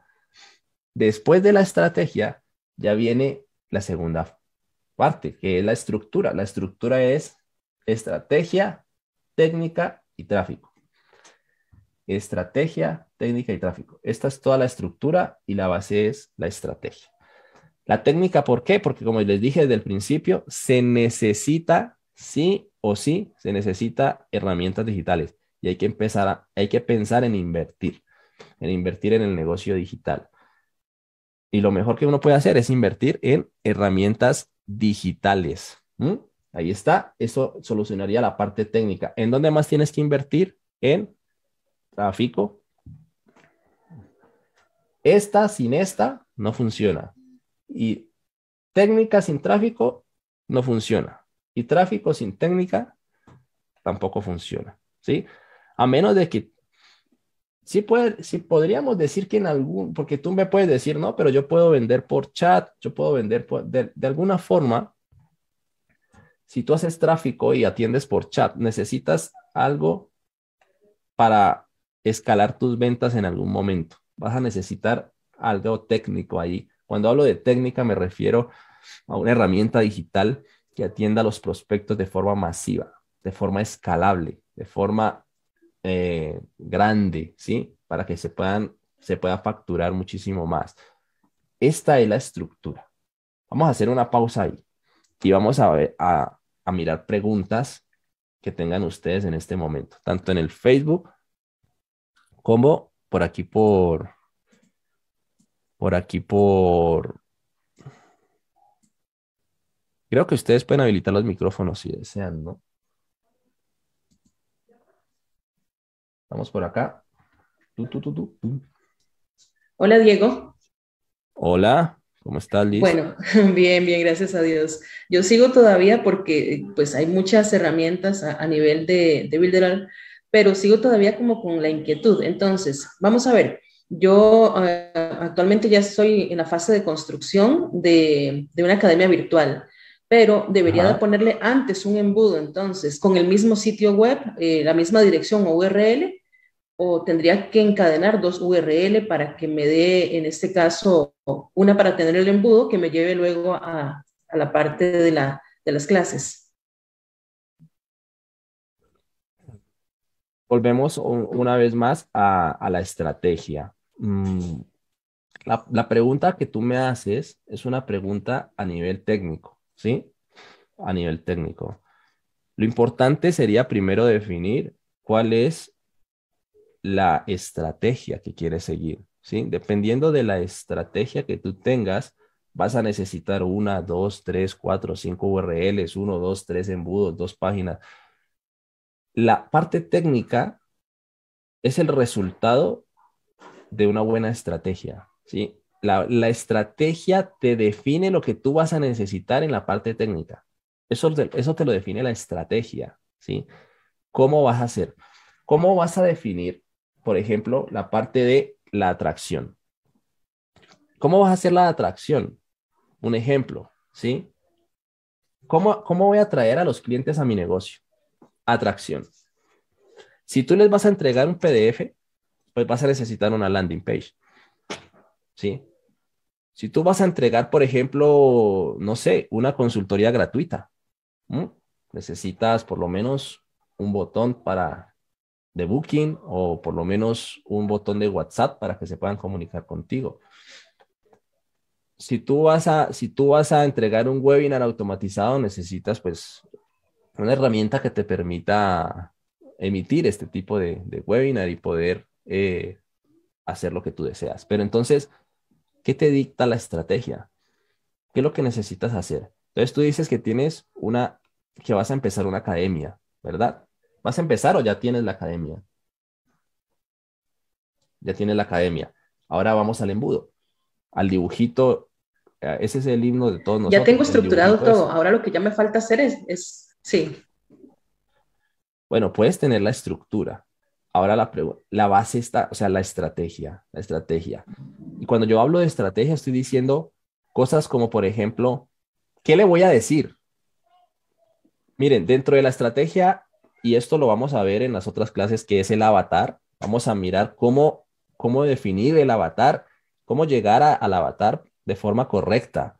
S3: Después de la estrategia, ya viene la segunda parte, que es la estructura. La estructura es estrategia, técnica y tráfico. Estrategia, técnica y tráfico. Esta es toda la estructura y la base es la estrategia. La técnica, ¿por qué? Porque como les dije desde el principio, se necesita sí o sí se necesita herramientas digitales y hay que empezar a, hay que pensar en invertir, en invertir en el negocio digital. Y lo mejor que uno puede hacer es invertir en herramientas digitales. Ahí está, eso solucionaría la parte técnica. ¿En dónde más tienes que invertir? En tráfico. Esta sin esta no funciona. Y técnica sin tráfico no funciona. Y tráfico sin técnica tampoco funciona, ¿sí? A menos de que sí, puede, sí podríamos decir que en algún, porque tú me puedes decir, no, pero yo puedo vender por chat, yo puedo vender de, de, alguna forma, si tú haces tráfico y atiendes por chat, necesitas algo para escalar tus ventas en algún momento. Vas a necesitar algo técnico ahí. Cuando hablo de técnica me refiero a una herramienta digital que atienda a los prospectos de forma masiva, de forma escalable, de forma eh, grande, ¿sí? Para que se, puedan, se pueda facturar muchísimo más. Esta es la estructura. Vamos a hacer una pausa ahí y vamos a, a, a mirar preguntas que tengan ustedes en este momento, tanto en el Facebook como por aquí por, por aquí por, Creo que ustedes pueden habilitar los micrófonos si desean, ¿no? Vamos por acá.
S4: Hola, Diego.
S3: Hola, ¿cómo estás, Liz? Bueno,
S4: bien, bien, gracias a Dios. Yo sigo todavía porque pues hay muchas herramientas a, nivel de, de Builderall, pero sigo todavía como con la inquietud. Entonces, vamos a ver. Yo eh, actualmente ya estoy en la fase de construcción de, de una academia virtual pero debería de ponerle antes un embudo, entonces, con el mismo sitio web, eh, la misma dirección o URL, o tendría que encadenar dos URL para que me dé, en este caso, una para tener el embudo que me lleve luego a, la parte de, las clases.
S3: Volvemos una vez más a, la estrategia. Mm, la pregunta que tú me haces es una pregunta a nivel técnico ¿sí? A nivel técnico. Lo importante sería primero definir cuál es la estrategia que quieres seguir, ¿sí? Dependiendo de la estrategia que tú tengas, vas a necesitar una, dos, tres, cuatro, cinco URLs, uno, dos, tres embudos, dos páginas. La parte técnica es el resultado de una buena estrategia, ¿sí? La, estrategia te define lo que tú vas a necesitar en la parte técnica. Eso, eso te lo define la estrategia, ¿sí? ¿Cómo vas a hacer? ¿Cómo vas a definir, por ejemplo, la parte de la atracción? ¿Cómo vas a hacer la atracción? Un ejemplo, ¿sí? ¿Cómo, cómo voy a atraer a los clientes a mi negocio? Atracción. Si tú les vas a entregar un PDF, pues vas a necesitar una landing page, ¿sí? Si tú vas a entregar, por ejemplo, no sé, una consultoría gratuita, necesitas por lo menos un botón para de booking o por lo menos un botón de WhatsApp para que se puedan comunicar contigo. Si tú vas a, si tú vas a entregar un webinar automatizado, necesitas pues una herramienta que te permita emitir este tipo de, webinar y poder eh, hacer lo que tú deseas. Pero entonces, ¿Qué te dicta la estrategia? ¿Qué es lo que necesitas hacer? Entonces tú dices que tienes una, que vas a empezar una academia, ¿verdad? ¿Vas a empezar o ya tienes la academia? Ya tienes la academia. Ahora vamos al embudo, al dibujito. Ah, ese es el himno de todos nosotros. Ya tengo estructurado todo. Ahora lo que ya me falta hacer es, es, sí. Bueno, puedes tener la estructura, Ahora la, base está, o sea, la estrategia, la estrategia. Y cuando yo hablo de estrategia, estoy diciendo cosas como, por ejemplo, ¿qué le voy a decir? Miren, dentro de la estrategia, y esto lo vamos a ver en las otras clases, que es el avatar, vamos a mirar cómo, cómo definir el avatar, cómo llegar al avatar de forma correcta,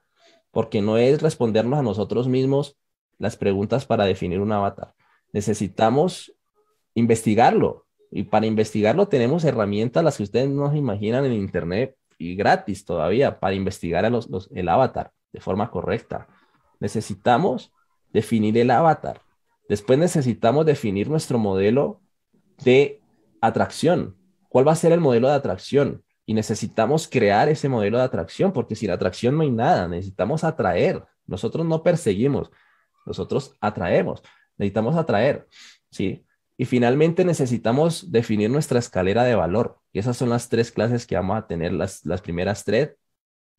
S3: porque no es respondernos a nosotros mismos las preguntas para definir un avatar. Necesitamos investigarlo, y para investigarlo tenemos herramientas, las que ustedes no se imaginan en Internet y gratis todavía, para investigar a los, el avatar de forma correcta. Necesitamos definir el avatar. Después necesitamos definir nuestro modelo de atracción. ¿Cuál va a ser el modelo de atracción? Y necesitamos crear ese modelo de atracción, porque sin atracción no hay nada. Necesitamos atraer. Nosotros no perseguimos, nosotros atraemos. Necesitamos atraer. ¿sí? Y finalmente necesitamos definir nuestra escalera de valor. Y esas son las tres clases que vamos a tener, las, primeras tres,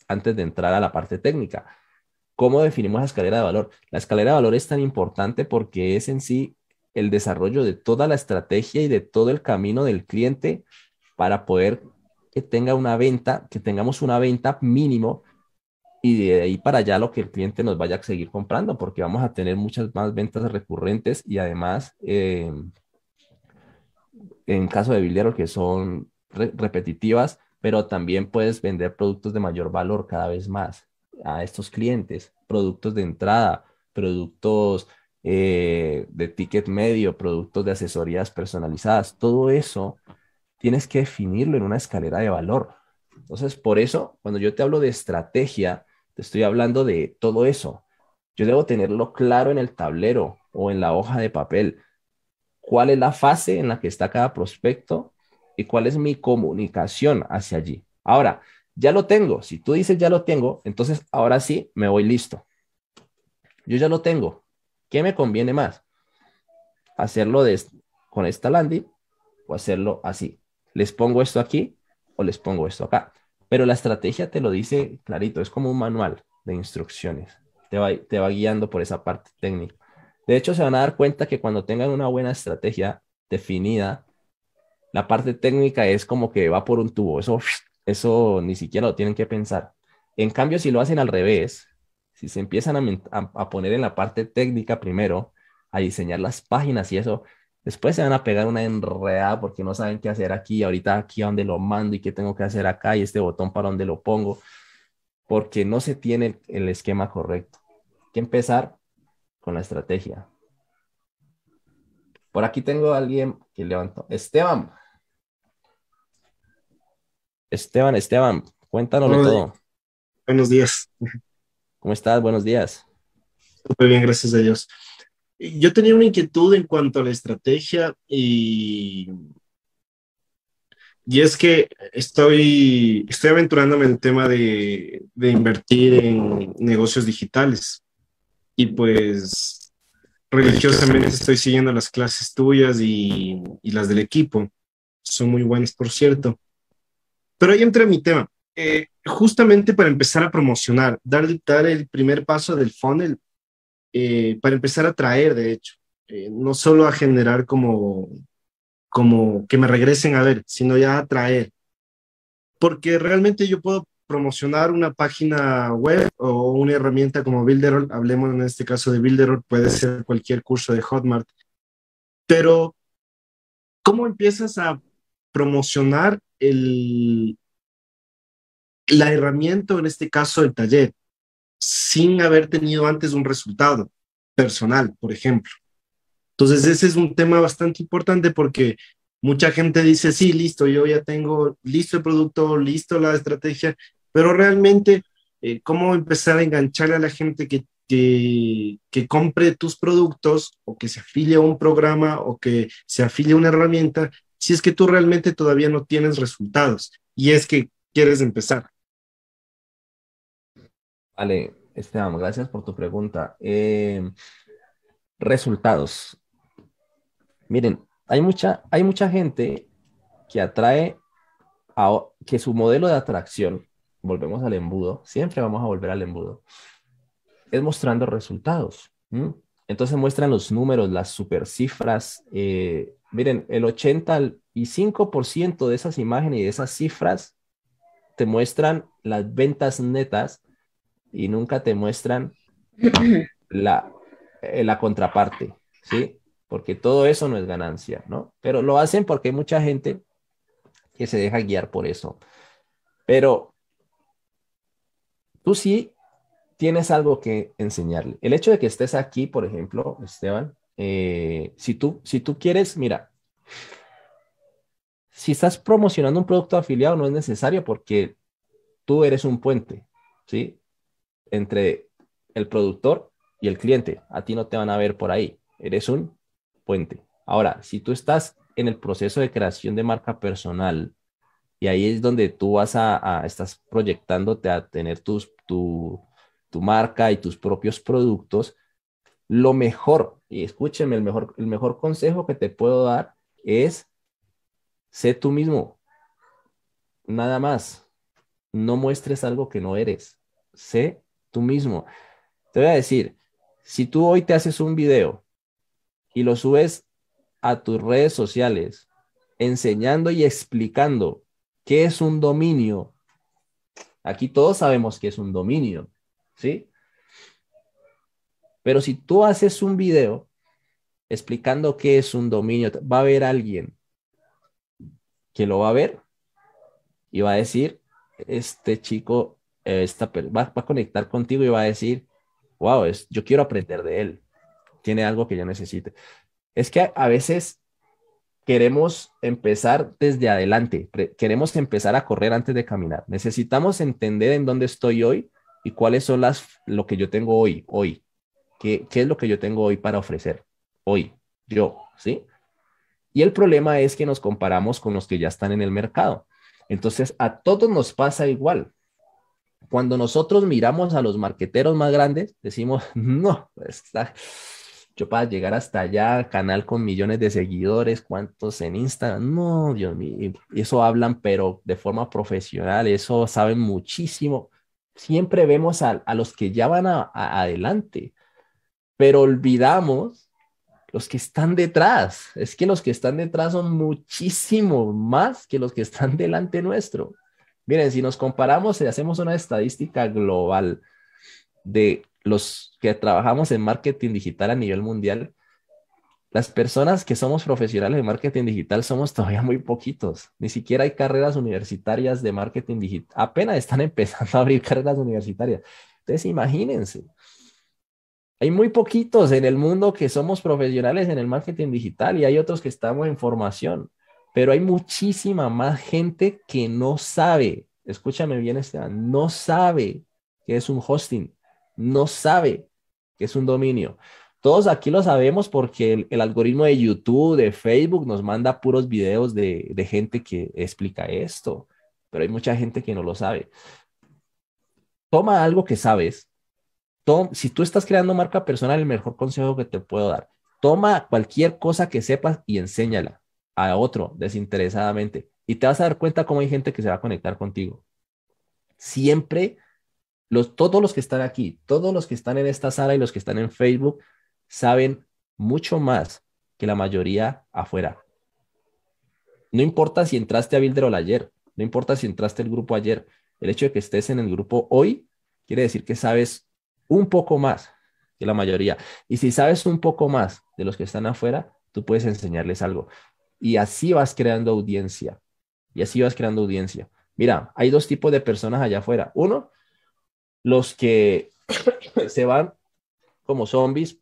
S3: antes de entrar a la parte técnica. ¿Cómo definimos la escalera de valor? La escalera de valor es tan importante porque es en sí el desarrollo de toda la estrategia y de todo el camino del cliente para poder que tenga una venta, que tengamos una venta mínimo y de ahí para allá lo que el cliente nos vaya a seguir comprando, porque vamos a tener muchas más ventas recurrentes y además eh, en caso de Bildero que son repetitivas, pero también puedes vender productos de mayor valor cada vez más a estos clientes, productos de entrada, productos eh, de ticket medio, productos de asesorías personalizadas, todo eso tienes que definirlo en una escalera de valor. Entonces, por eso, cuando yo te hablo de estrategia, te estoy hablando de todo eso. Yo debo tenerlo claro en el tablero o en la hoja de papel cuál es la fase en la que está cada prospecto y cuál es mi comunicación hacia allí. Ahora, ya lo tengo. Si tú dices ya lo tengo, entonces ahora sí me voy listo. Yo ya lo tengo. ¿Qué me conviene más? ¿Hacerlo con esta landing o hacerlo así? ¿Les pongo esto aquí o les pongo esto acá? Pero la estrategia te lo dice clarito, es como un manual de instrucciones. te va guiando por esa parte técnica. De hecho, se van a dar cuenta que cuando tengan una buena estrategia definida, la parte técnica es como que va por un tubo. Eso, eso ni siquiera lo tienen que pensar. En cambio, si lo hacen al revés, si se empiezan a, poner en la parte técnica primero, a diseñar las páginas y eso, Después se van a pegar una enredada porque no saben qué hacer aquí, ahorita aquí a dónde lo mando y qué tengo que hacer acá y este botón para dónde lo pongo, porque no se tiene el, esquema correcto. Hay que empezar con la estrategia. Por aquí tengo a alguien que levantó. Esteban. Esteban, Esteban, cuéntanos todo. Buenos días. ¿Cómo estás? Buenos días. Muy
S4: bien, gracias a Dios. Yo tenía una inquietud en cuanto a la estrategia y, y es que estoy, estoy aventurándome en el tema de, de invertir en negocios digitales y pues religiosamente estoy siguiendo las clases tuyas y, las del equipo. Son muy buenas, por cierto. Pero ahí entra mi tema. Eh, justamente para empezar a promocionar, dar, dar el primer paso del funnel, eh, para empezar a traer, de hecho, eh, no solo a generar como, como que me regresen a ver, sino ya a traer. Porque realmente yo puedo promocionar una página web o una herramienta como Builderall, hablemos en este caso de Builderall, puede ser cualquier curso de Hotmart, pero ¿cómo empiezas a promocionar el, la herramienta, en este caso el taller, sin haber tenido antes un resultado personal, por ejemplo? Entonces, ese es un tema bastante importante porque mucha gente dice, sí, listo, yo ya tengo listo el producto, listo la estrategia, pero realmente, eh, ¿cómo empezar a enganchar a la gente que, que, compre tus productos o que se afilie a un programa o que se afilie a una herramienta si es que tú realmente todavía no tienes resultados y es que quieres empezar?
S3: Vale, Esteban, gracias por tu pregunta. Eh, resultados. Miren, hay mucha, hay mucha gente que atrae a, que su modelo de atracción volvemos al embudo, siempre vamos a volver al embudo, es mostrando resultados. Entonces muestran los números, las super cifras. Eh, miren, el 85% de esas imágenes y de esas cifras te muestran las ventas netas y nunca te muestran la, eh, la contraparte, ¿sí? Porque todo eso no es ganancia, ¿no? Pero lo hacen porque hay mucha gente que se deja guiar por eso. Pero tú sí tienes algo que enseñarle. El hecho de que estés aquí, por ejemplo, Esteban, eh, si, tú, si tú quieres, mira, si estás promocionando un producto afiliado no es necesario porque tú eres un puente, ¿sí? Entre el productor y el cliente. A ti no te van a ver por ahí. Eres un puente. Ahora, si tú estás en el proceso de creación de marca personal y ahí es donde tú vas a, a estás proyectándote a tener tus, tu, marca y tus propios productos. Lo mejor, y escúcheme, el mejor, el mejor consejo que te puedo dar es sé tú mismo. Nada más. No muestres algo que no eres. Sé tú mismo. Te voy a decir, si tú hoy te haces un video y lo subes a tus redes sociales enseñando y explicando ¿Qué es un dominio? Aquí todos sabemos que es un dominio, ¿sí? Pero si tú haces un video explicando qué es un dominio, va a haber alguien que lo va a ver y va a decir, este chico eh, está va, a conectar contigo y va a decir, wow, es, yo quiero aprender de él, tiene algo que yo necesite. Es que a veces queremos empezar desde adelante, queremos empezar a correr antes de caminar. Necesitamos entender en dónde estoy hoy y cuáles son las lo que yo tengo hoy, hoy. ¿Qué, qué es lo que yo tengo hoy para ofrecer? Hoy, yo, ¿sí? Y el problema es que nos comparamos con los que ya están en el mercado. Entonces, a todos nos pasa igual. Cuando nosotros miramos a los marqueteros más grandes, decimos, no, está, yo para llegar hasta allá, canal con millones de seguidores, cuántos en Instagram, no, Dios mío, eso hablan, pero de forma profesional, eso saben muchísimo. Siempre vemos a, los que ya van adelante, pero olvidamos los que están detrás. Es que los que están detrás son muchísimo más que los que están delante nuestro. Miren, si nos comparamos y hacemos una estadística global de los que trabajamos en marketing digital a nivel mundial, las personas que somos profesionales de marketing digital somos todavía muy poquitos. Ni siquiera hay carreras universitarias de marketing digital. Apenas están empezando a abrir carreras universitarias. Entonces, imagínense. Hay muy poquitos en el mundo que somos profesionales en el marketing digital y hay otros que estamos en formación, pero hay muchísima más gente que no sabe, escúchame bien Esteban, no sabe qué es un hosting, no sabe que es un dominio. Todos aquí lo sabemos porque el, algoritmo de YouTube, de Facebook, nos manda puros videos de, de gente que explica esto, pero hay mucha gente que no lo sabe. Toma algo que sabes. si tú estás creando marca personal, el mejor consejo que te puedo dar, toma cualquier cosa que sepas y enséñala a otro desinteresadamente y te vas a dar cuenta cómo hay gente que se va a conectar contigo. Siempre todos los que están aquí, todos los que están en esta sala y los que están en Facebook saben mucho más que la mayoría afuera. No importa si entraste a Bilderol ayer, no importa si entraste al grupo ayer, el hecho de que estés en el grupo hoy quiere decir que sabes un poco más que la mayoría. Y si sabes un poco más de los que están afuera, tú puedes enseñarles algo. Y así vas creando audiencia. Y así vas creando audiencia. Mira, hay dos tipos de personas allá afuera. Uno, los que se van como zombies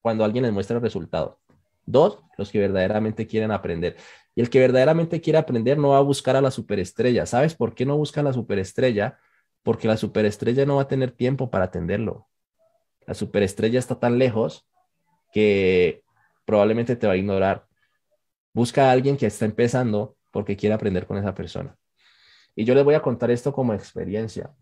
S3: cuando alguien les muestra el resultado. Dos, los que verdaderamente quieren aprender. Y el que verdaderamente quiere aprender no va a buscar a la superestrella. ¿Sabes por qué no busca a la superestrella? Porque la superestrella no va a tener tiempo para atenderlo. La superestrella está tan lejos que probablemente te va a ignorar. Busca a alguien que está empezando porque quiere aprender con esa persona. Y yo les voy a contar esto como experiencia.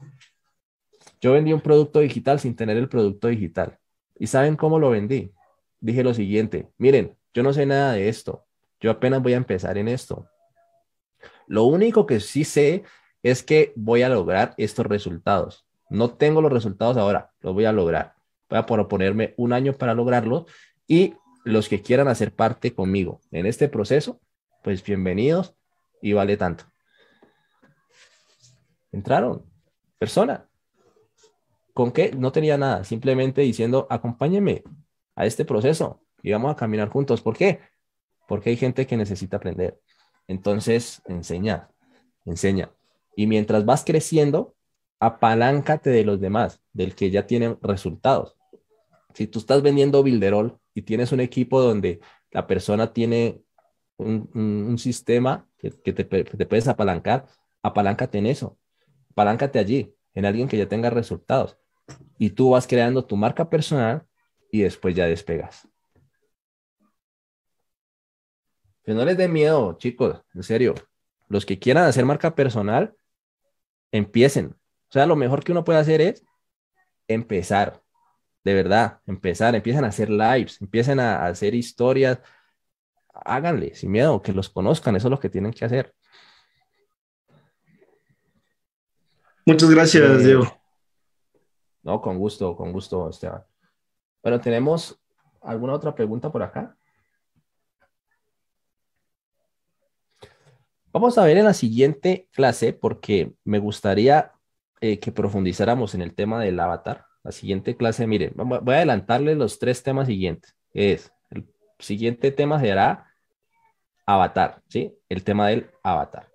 S3: Yo vendí un producto digital sin tener el producto digital. ¿Y saben cómo lo vendí? Dije lo siguiente, miren, yo no sé nada de esto, yo apenas voy a empezar en esto. Lo único que sí sé es que voy a lograr estos resultados. No tengo los resultados ahora, los voy a lograr. Voy a proponerme un año para lograrlos y los que quieran hacer parte conmigo en este proceso, pues bienvenidos y vale tanto. Entraron, persona. ¿Con qué? No tenía nada, simplemente diciendo, acompáñeme a este proceso y vamos a caminar juntos. ¿Por qué? Porque hay gente que necesita aprender. Entonces, enseña, enseña. Y mientras vas creciendo, apaláncate de los demás, del que ya tiene resultados. Si tú estás vendiendo Bilderol y tienes un equipo donde la persona tiene un, sistema que, te, que, te, puedes apalancar, apaláncate en eso, apaláncate allí, en alguien que ya tenga resultados y tú vas creando tu marca personal y después ya despegas. Que no les dé miedo, chicos, en serio. Los que quieran hacer marca personal, empiecen. O sea, lo mejor que uno puede hacer es empezar. De verdad, empezar. Empiecen a hacer lives, empiecen a, hacer historias. Háganle sin miedo, que los conozcan. Eso es lo que tienen que hacer. Muchas gracias, eh, Diego. No, con gusto, con gusto, Esteban. Bueno, ¿tenemos alguna otra pregunta por acá? Vamos a ver en la siguiente clase porque me gustaría eh, que profundizáramos en el tema del avatar. La siguiente clase, miren, voy a adelantarle los tres temas siguientes. Es, el siguiente tema será avatar, ¿sí? El tema del avatar.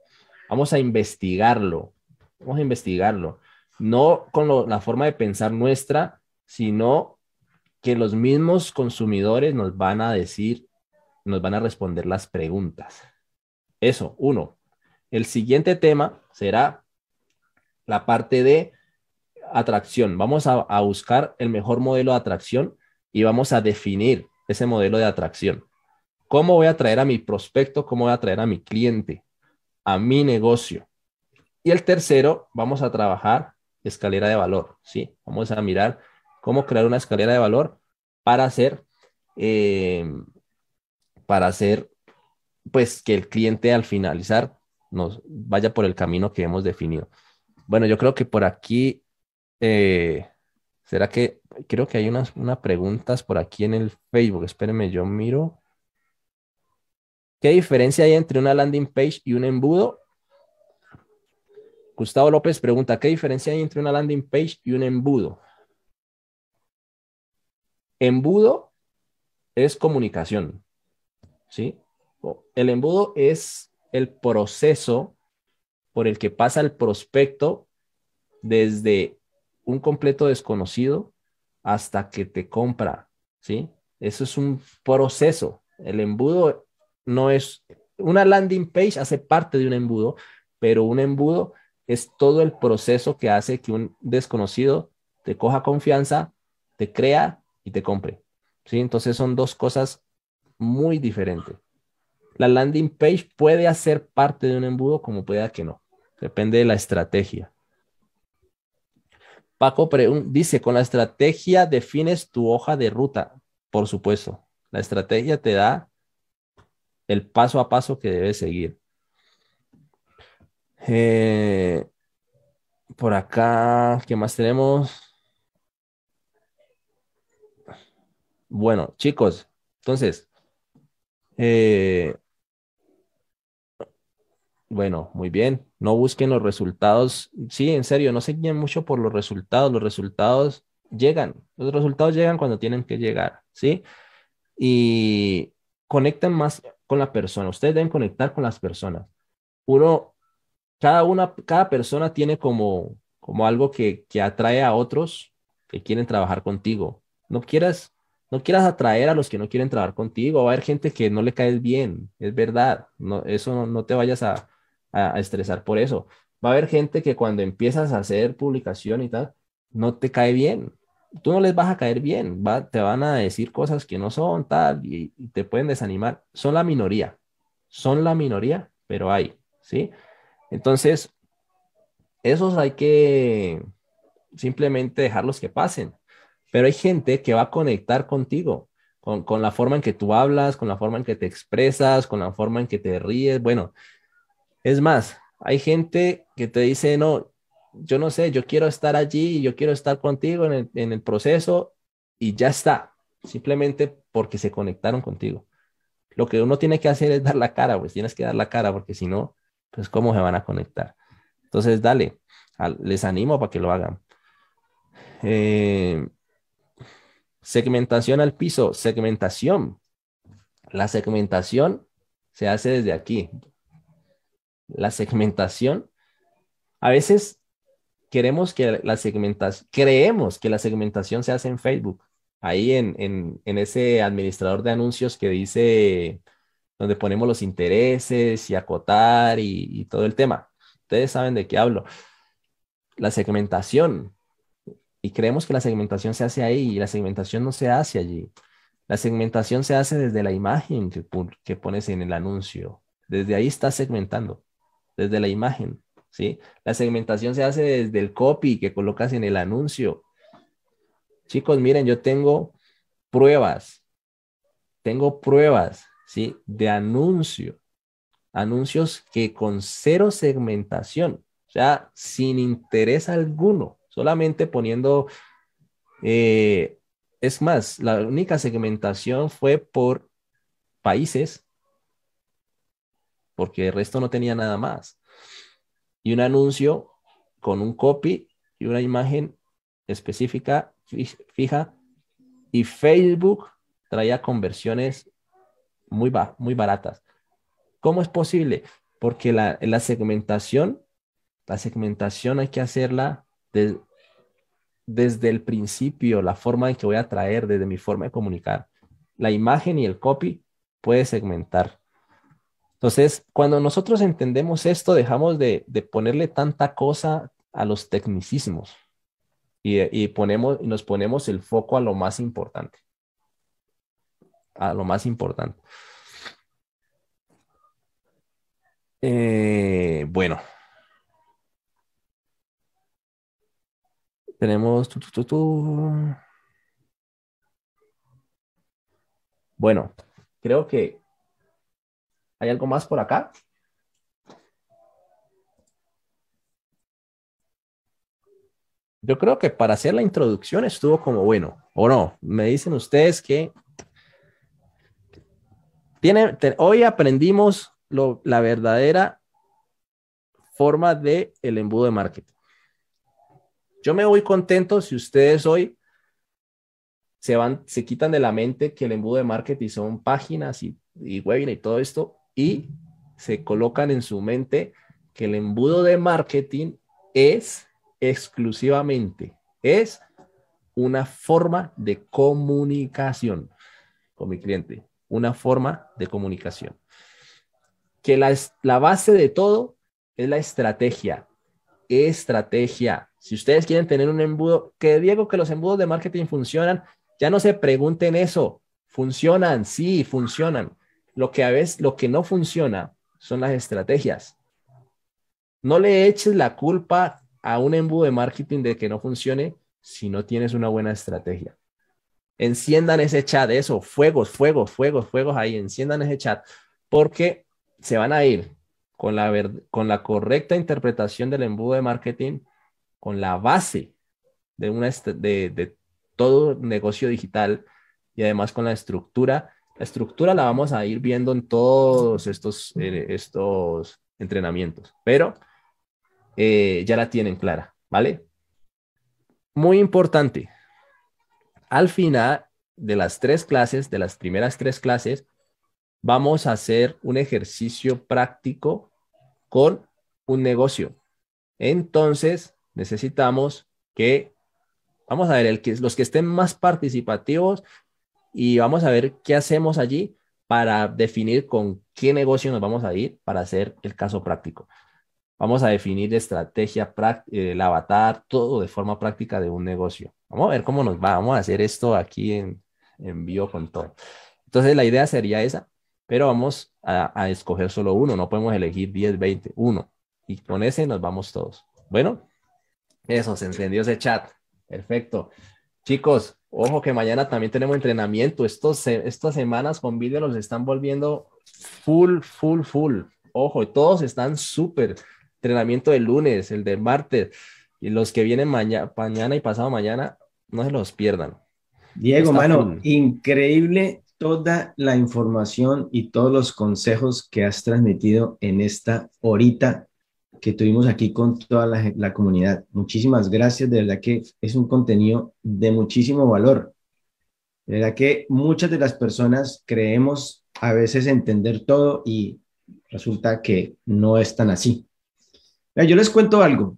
S3: Vamos a investigarlo. Vamos a investigarlo no con la forma de pensar nuestra, sino que los mismos consumidores nos van a decir, nos van a responder las preguntas. Eso, uno. El siguiente tema será la parte de atracción. Vamos a, a buscar el mejor modelo de atracción y vamos a definir ese modelo de atracción. ¿Cómo voy a atraer a mi prospecto? ¿Cómo voy a atraer a mi cliente? A mi negocio. Y el tercero, vamos a trabajar escalera de valor, ¿sí? Vamos a mirar cómo crear una escalera de valor para hacer, eh, para hacer, pues que el cliente al finalizar nos vaya por el camino que hemos definido. Bueno, yo creo que por aquí, eh, ¿será que creo que hay unas, unas preguntas por aquí en el Facebook? Espérenme, yo miro. ¿Qué diferencia hay entre una landing page y un embudo? Gustavo López pregunta, ¿qué diferencia hay entre una landing page y un embudo? Embudo es comunicación, ¿sí? El embudo es el proceso por el que pasa el prospecto desde un completo desconocido hasta que te compra, ¿sí? Eso es un proceso. El embudo no es, una landing page hace parte de un embudo, pero un embudo es todo el proceso que hace que un desconocido te coja confianza, te crea y te compre. ¿sí? Entonces son dos cosas muy diferentes. La landing page puede hacer parte de un embudo como pueda que no. Depende de la estrategia. Paco dice, con la estrategia defines tu hoja de ruta. Por supuesto, la estrategia te da el paso a paso que debes seguir. Eh, por acá, ¿qué más tenemos? Bueno, chicos, entonces, eh, bueno, muy bien. No busquen los resultados. Sí, en serio, no se guíen mucho por los resultados. Los resultados llegan. Los resultados llegan cuando tienen que llegar, ¿sí? Y conectan más con la persona. Ustedes deben conectar con las personas. Uno cada una, cada persona tiene como, como algo que, atrae a otros que quieren trabajar contigo. No quieras, no quieras atraer a los que no quieren trabajar contigo. Va a haber gente que no le caes bien, es verdad. No, eso no, te vayas a, a, estresar por eso. Va a haber gente que cuando empiezas a hacer publicación y tal, no te cae bien, tú no les vas a caer bien, va, te van a decir cosas que no son tal y, te pueden desanimar. Son la minoría, son la minoría, pero hay, ¿sí? Entonces, esos hay que simplemente dejarlos que pasen. Pero hay gente que va a conectar contigo, con, la forma en que tú hablas, con la forma en que te expresas, con la forma en que te ríes. Bueno, es más, hay gente que te dice, no, yo no sé, yo quiero estar allí, yo quiero estar contigo en en el proceso y ya está, simplemente porque se conectaron contigo. Lo que uno tiene que hacer es dar la cara, pues tienes que dar la cara, porque si no, pues cómo se van a conectar. Entonces, dale, les animo para que lo hagan. Eh, segmentación al piso, segmentación. La segmentación se hace desde aquí. La segmentación, a veces queremos que la segmentación, creemos que la segmentación se hace en Facebook. Ahí en, en ese administrador de anuncios que dice donde ponemos los intereses y acotar y, todo el tema. Ustedes saben de qué hablo. La segmentación. Y creemos que la segmentación se hace ahí y la segmentación no se hace allí. La segmentación se hace desde la imagen que, pones en el anuncio. Desde ahí estás segmentando, desde la imagen. ¿sí? La segmentación se hace desde el copy que colocas en el anuncio. Chicos, miren, yo tengo pruebas. Tengo pruebas de anuncio. Anuncios que con cero segmentación, o sea, sin interés alguno, solamente poniendo... Eh, es más, la única segmentación fue por países, porque el resto no tenía nada más. Y un anuncio con un copy y una imagen específica, fija, y Facebook traía conversiones muy, muy baratas. ¿Cómo es posible? Porque la, segmentación, la segmentación hay que hacerla desde el principio, la forma en que voy a traer, desde mi forma de comunicar. La imagen y el copy puede segmentar. Entonces, cuando nosotros entendemos esto, dejamos de, ponerle tanta cosa a los tecnicismos y, ponemos, y nos ponemos el foco a lo más importante a lo más importante. Eh, bueno. Tenemos... Tu, bueno, creo que hay algo más por acá. Yo creo que para hacer la introducción estuvo como bueno, o no, me dicen ustedes que hoy aprendimos la verdadera forma del el embudo de marketing. Yo me voy contento si ustedes hoy se van, se quitan de la mente que el embudo de marketing son páginas y, y webinar y todo esto y se colocan en su mente que el embudo de marketing es exclusivamente, es una forma de comunicación con mi cliente una forma de comunicación. Que la, la base de todo es la estrategia. Estrategia. Si ustedes quieren tener un embudo, que Diego, que los embudos de marketing funcionan, ya no se pregunten eso. Funcionan, sí, funcionan. Lo que a veces, lo que no funciona son las estrategias. No le eches la culpa a un embudo de marketing de que no funcione si no tienes una buena estrategia. Enciendan ese chat, eso, fuegos, fuegos, fuegos, fuegos ahí, enciendan ese chat, porque se van a ir con la, con la correcta interpretación del embudo de marketing, con la base de, una de, todo negocio digital y además con la estructura. La estructura la vamos a ir viendo en todos estos, eh, estos entrenamientos, pero eh, ya la tienen clara, ¿vale? Muy importante, al final de las tres clases, de las primeras tres clases, vamos a hacer un ejercicio práctico con un negocio. Entonces, necesitamos que, vamos a ver, los que estén más participativos y vamos a ver qué hacemos allí para definir con qué negocio nos vamos a ir para hacer el caso práctico. Vamos a definir estrategia, el avatar, todo de forma práctica de un negocio. Vamos a ver cómo nos va. Vamos a hacer esto aquí en, en vivo con todo. Entonces, la idea sería esa, pero vamos a, escoger solo uno. No podemos elegir 10, 20, uno. Y con ese nos vamos todos. Bueno, eso, se encendió ese chat. Perfecto. Chicos, ojo que mañana también tenemos entrenamiento. Estos, estas semanas con vídeo los están volviendo full, full, full. Ojo, todos están súper entrenamiento del lunes, el de martes, y los que vienen mañana, mañana y pasado mañana, no se los pierdan.
S1: Diego, mano,
S3: increíble
S1: toda la información y todos los consejos que has transmitido en esta horita que tuvimos aquí con toda la, la, comunidad. Muchísimas gracias, de verdad que es un contenido de muchísimo valor. De verdad que muchas de las personas creemos a veces entender todo y resulta que no es tan así. Yo les cuento algo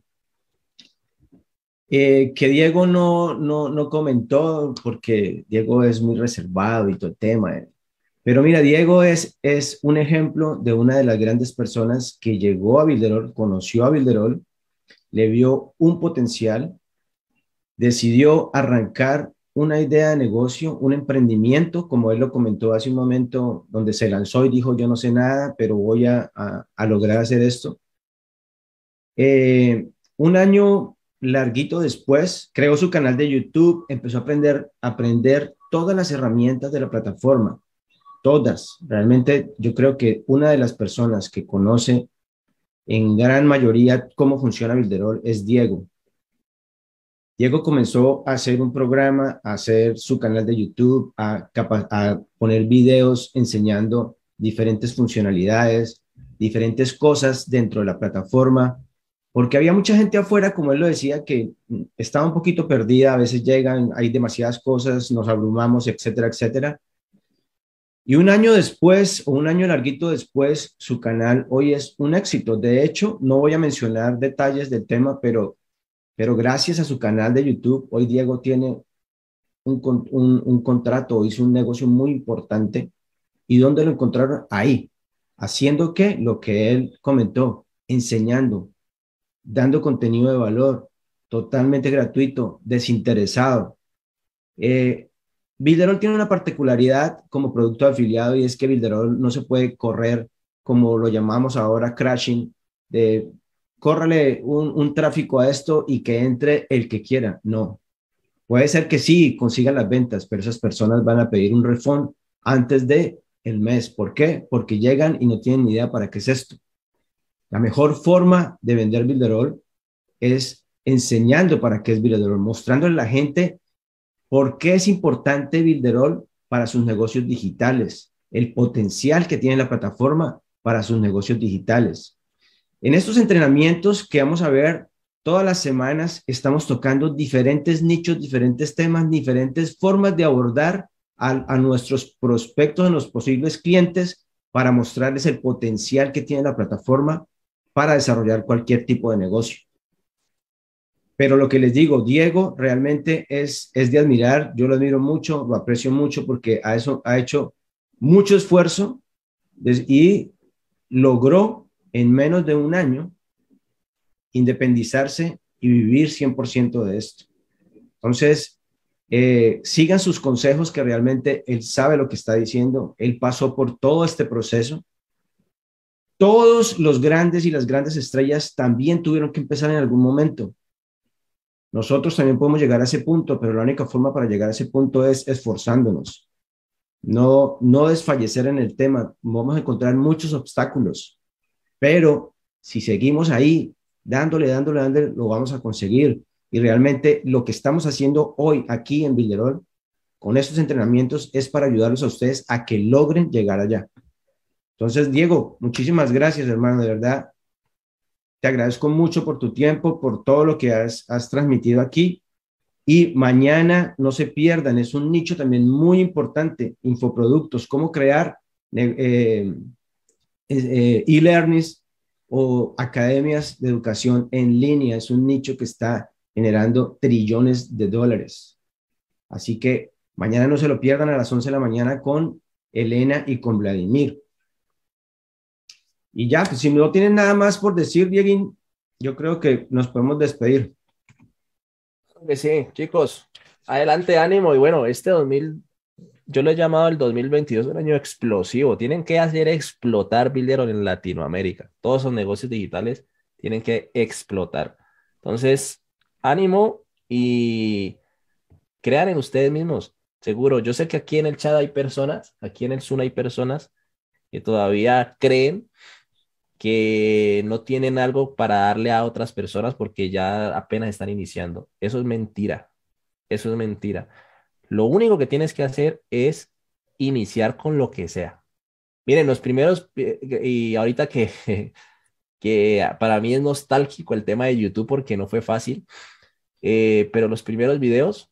S1: eh, que Diego no, no, comentó porque Diego es muy reservado y todo el tema. Pero mira, Diego es, es un ejemplo de una de las grandes personas que llegó a Bilderol, conoció a Bilderol, le vio un potencial, decidió arrancar una idea de negocio, un emprendimiento, como él lo comentó hace un momento, donde se lanzó y dijo, yo no sé nada, pero voy a lograr hacer esto. Eh, un año larguito después, creó su canal de YouTube, empezó a aprender, aprender todas las herramientas de la plataforma, todas. Realmente yo creo que una de las personas que conoce en gran mayoría cómo funciona Bilderol es Diego. Diego comenzó a hacer un programa, a hacer su canal de YouTube, a poner videos enseñando diferentes funcionalidades, diferentes cosas dentro de la plataforma porque había mucha gente afuera, como él lo decía, que estaba un poquito perdida, a veces llegan, hay demasiadas cosas, nos abrumamos, etcétera, etcétera. Y un año después, o un año larguito después, su canal hoy es un éxito. De hecho, no voy a mencionar detalles del tema, pero, pero gracias a su canal de YouTube, hoy Diego tiene un, un, un contrato, hizo un negocio muy importante. ¿Y dónde lo encontraron? Ahí, haciendo qué? Lo que él comentó, enseñando, dando contenido de valor, totalmente gratuito, desinteresado. Eh, tiene una particularidad como producto afiliado y es que Builderall no se puede correr como lo llamamos ahora crashing, de córrele un, tráfico a esto y que entre el que quiera. No. Puede ser que sí consigan las ventas, pero esas personas van a pedir un refund antes de el mes. ¿Por qué? Porque llegan y no tienen ni idea para qué es esto. La mejor forma de vender Builderall es enseñando para qué es Builderall, mostrándole a la gente por qué es importante Builderall para sus negocios digitales, el potencial que tiene la plataforma para sus negocios digitales. En estos entrenamientos que vamos a ver todas las semanas, estamos tocando diferentes nichos, diferentes temas, diferentes formas de abordar a nuestros prospectos, a los posibles clientes, para mostrarles el potencial que tiene la plataforma para desarrollar cualquier tipo de negocio. Pero lo que les digo, Diego realmente es, es de admirar, yo lo admiro mucho, lo aprecio mucho porque a eso ha hecho mucho esfuerzo y logró en menos de un año independizarse y vivir 100% de esto. Entonces, eh, sigan sus consejos que realmente él sabe lo que está diciendo, él pasó por todo este proceso todos los grandes y las grandes estrellas también tuvieron que empezar en algún momento. Nosotros también podemos llegar a ese punto, pero la única forma para llegar a ese punto es esforzándonos. No, no desfallecer en el tema. Vamos a encontrar muchos obstáculos, pero si seguimos ahí, dándole, dándole, dándole, lo vamos a conseguir. Y realmente lo que estamos haciendo hoy aquí en Villerol con estos entrenamientos, es para ayudarlos a ustedes a que logren llegar allá. Entonces, Diego, muchísimas gracias, hermano, de verdad. Te agradezco mucho por tu tiempo, por todo lo que has, transmitido aquí. Y mañana no se pierdan, es un nicho también muy importante, infoproductos, cómo crear eh, eh, eh, e-learnings o academias de educación en línea. Es un nicho que está generando trillones de dólares. Así que mañana no se lo pierdan a las 11 de la mañana con Elena y con Vladimir. Y ya, pues, si no tienen nada más por decir, Dieguín, yo creo que nos podemos despedir.
S3: Sí, chicos, adelante, ánimo. Y bueno, este 2000, yo lo he llamado el 2022 un año explosivo. Tienen que hacer explotar Builderon en Latinoamérica. Todos esos negocios digitales tienen que explotar. Entonces, ánimo y crean en ustedes mismos. Seguro, yo sé que aquí en el chat hay personas, aquí en el Zoom hay personas que todavía creen que no tienen algo para darle a otras personas porque ya apenas están iniciando. Eso es mentira. Eso es mentira. Lo único que tienes que hacer es iniciar con lo que sea. Miren, los primeros, eh, y ahorita que, que para mí es nostálgico el tema de YouTube porque no fue fácil, eh, pero los primeros videos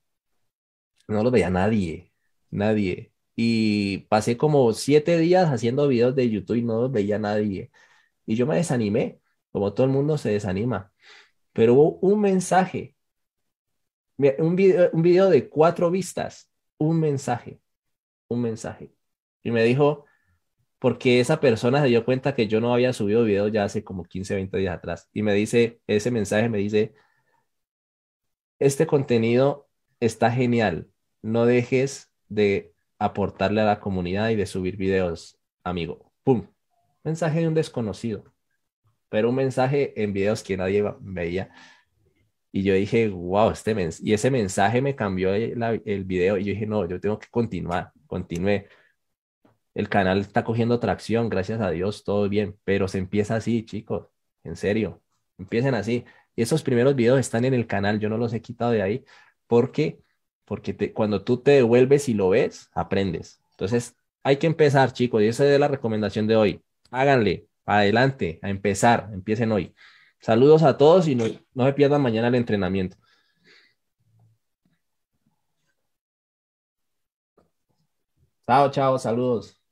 S3: no los veía nadie, nadie. Y pasé como siete días haciendo videos de YouTube y no los veía nadie. Y yo me desanimé, como todo el mundo se desanima. Pero hubo un mensaje, un video, de cuatro vistas, un mensaje, un mensaje. Y me dijo, porque esa persona se dio cuenta que yo no había subido videos ya hace como 15, 20 días atrás. Y me dice, ese mensaje me dice, este contenido está genial, no dejes de aportarle a la comunidad y de subir videos, amigo. ¡Pum! mensaje de un desconocido, pero un mensaje en videos que nadie veía. Y yo dije, wow, este mens y ese mensaje me cambió el, video. Y yo dije, no, yo tengo que continuar, continué. El canal está cogiendo tracción, gracias a Dios, todo bien, pero se empieza así, chicos, en serio, empiecen así. Y esos primeros videos están en el canal, yo no los he quitado de ahí, porque porque cuando tú te devuelves y lo ves, aprendes. Entonces, hay que empezar, chicos, y esa es la recomendación de hoy háganle, adelante, a empezar, empiecen hoy. Saludos a todos y no, no se pierdan mañana el entrenamiento.
S1: Chao, chao, saludos.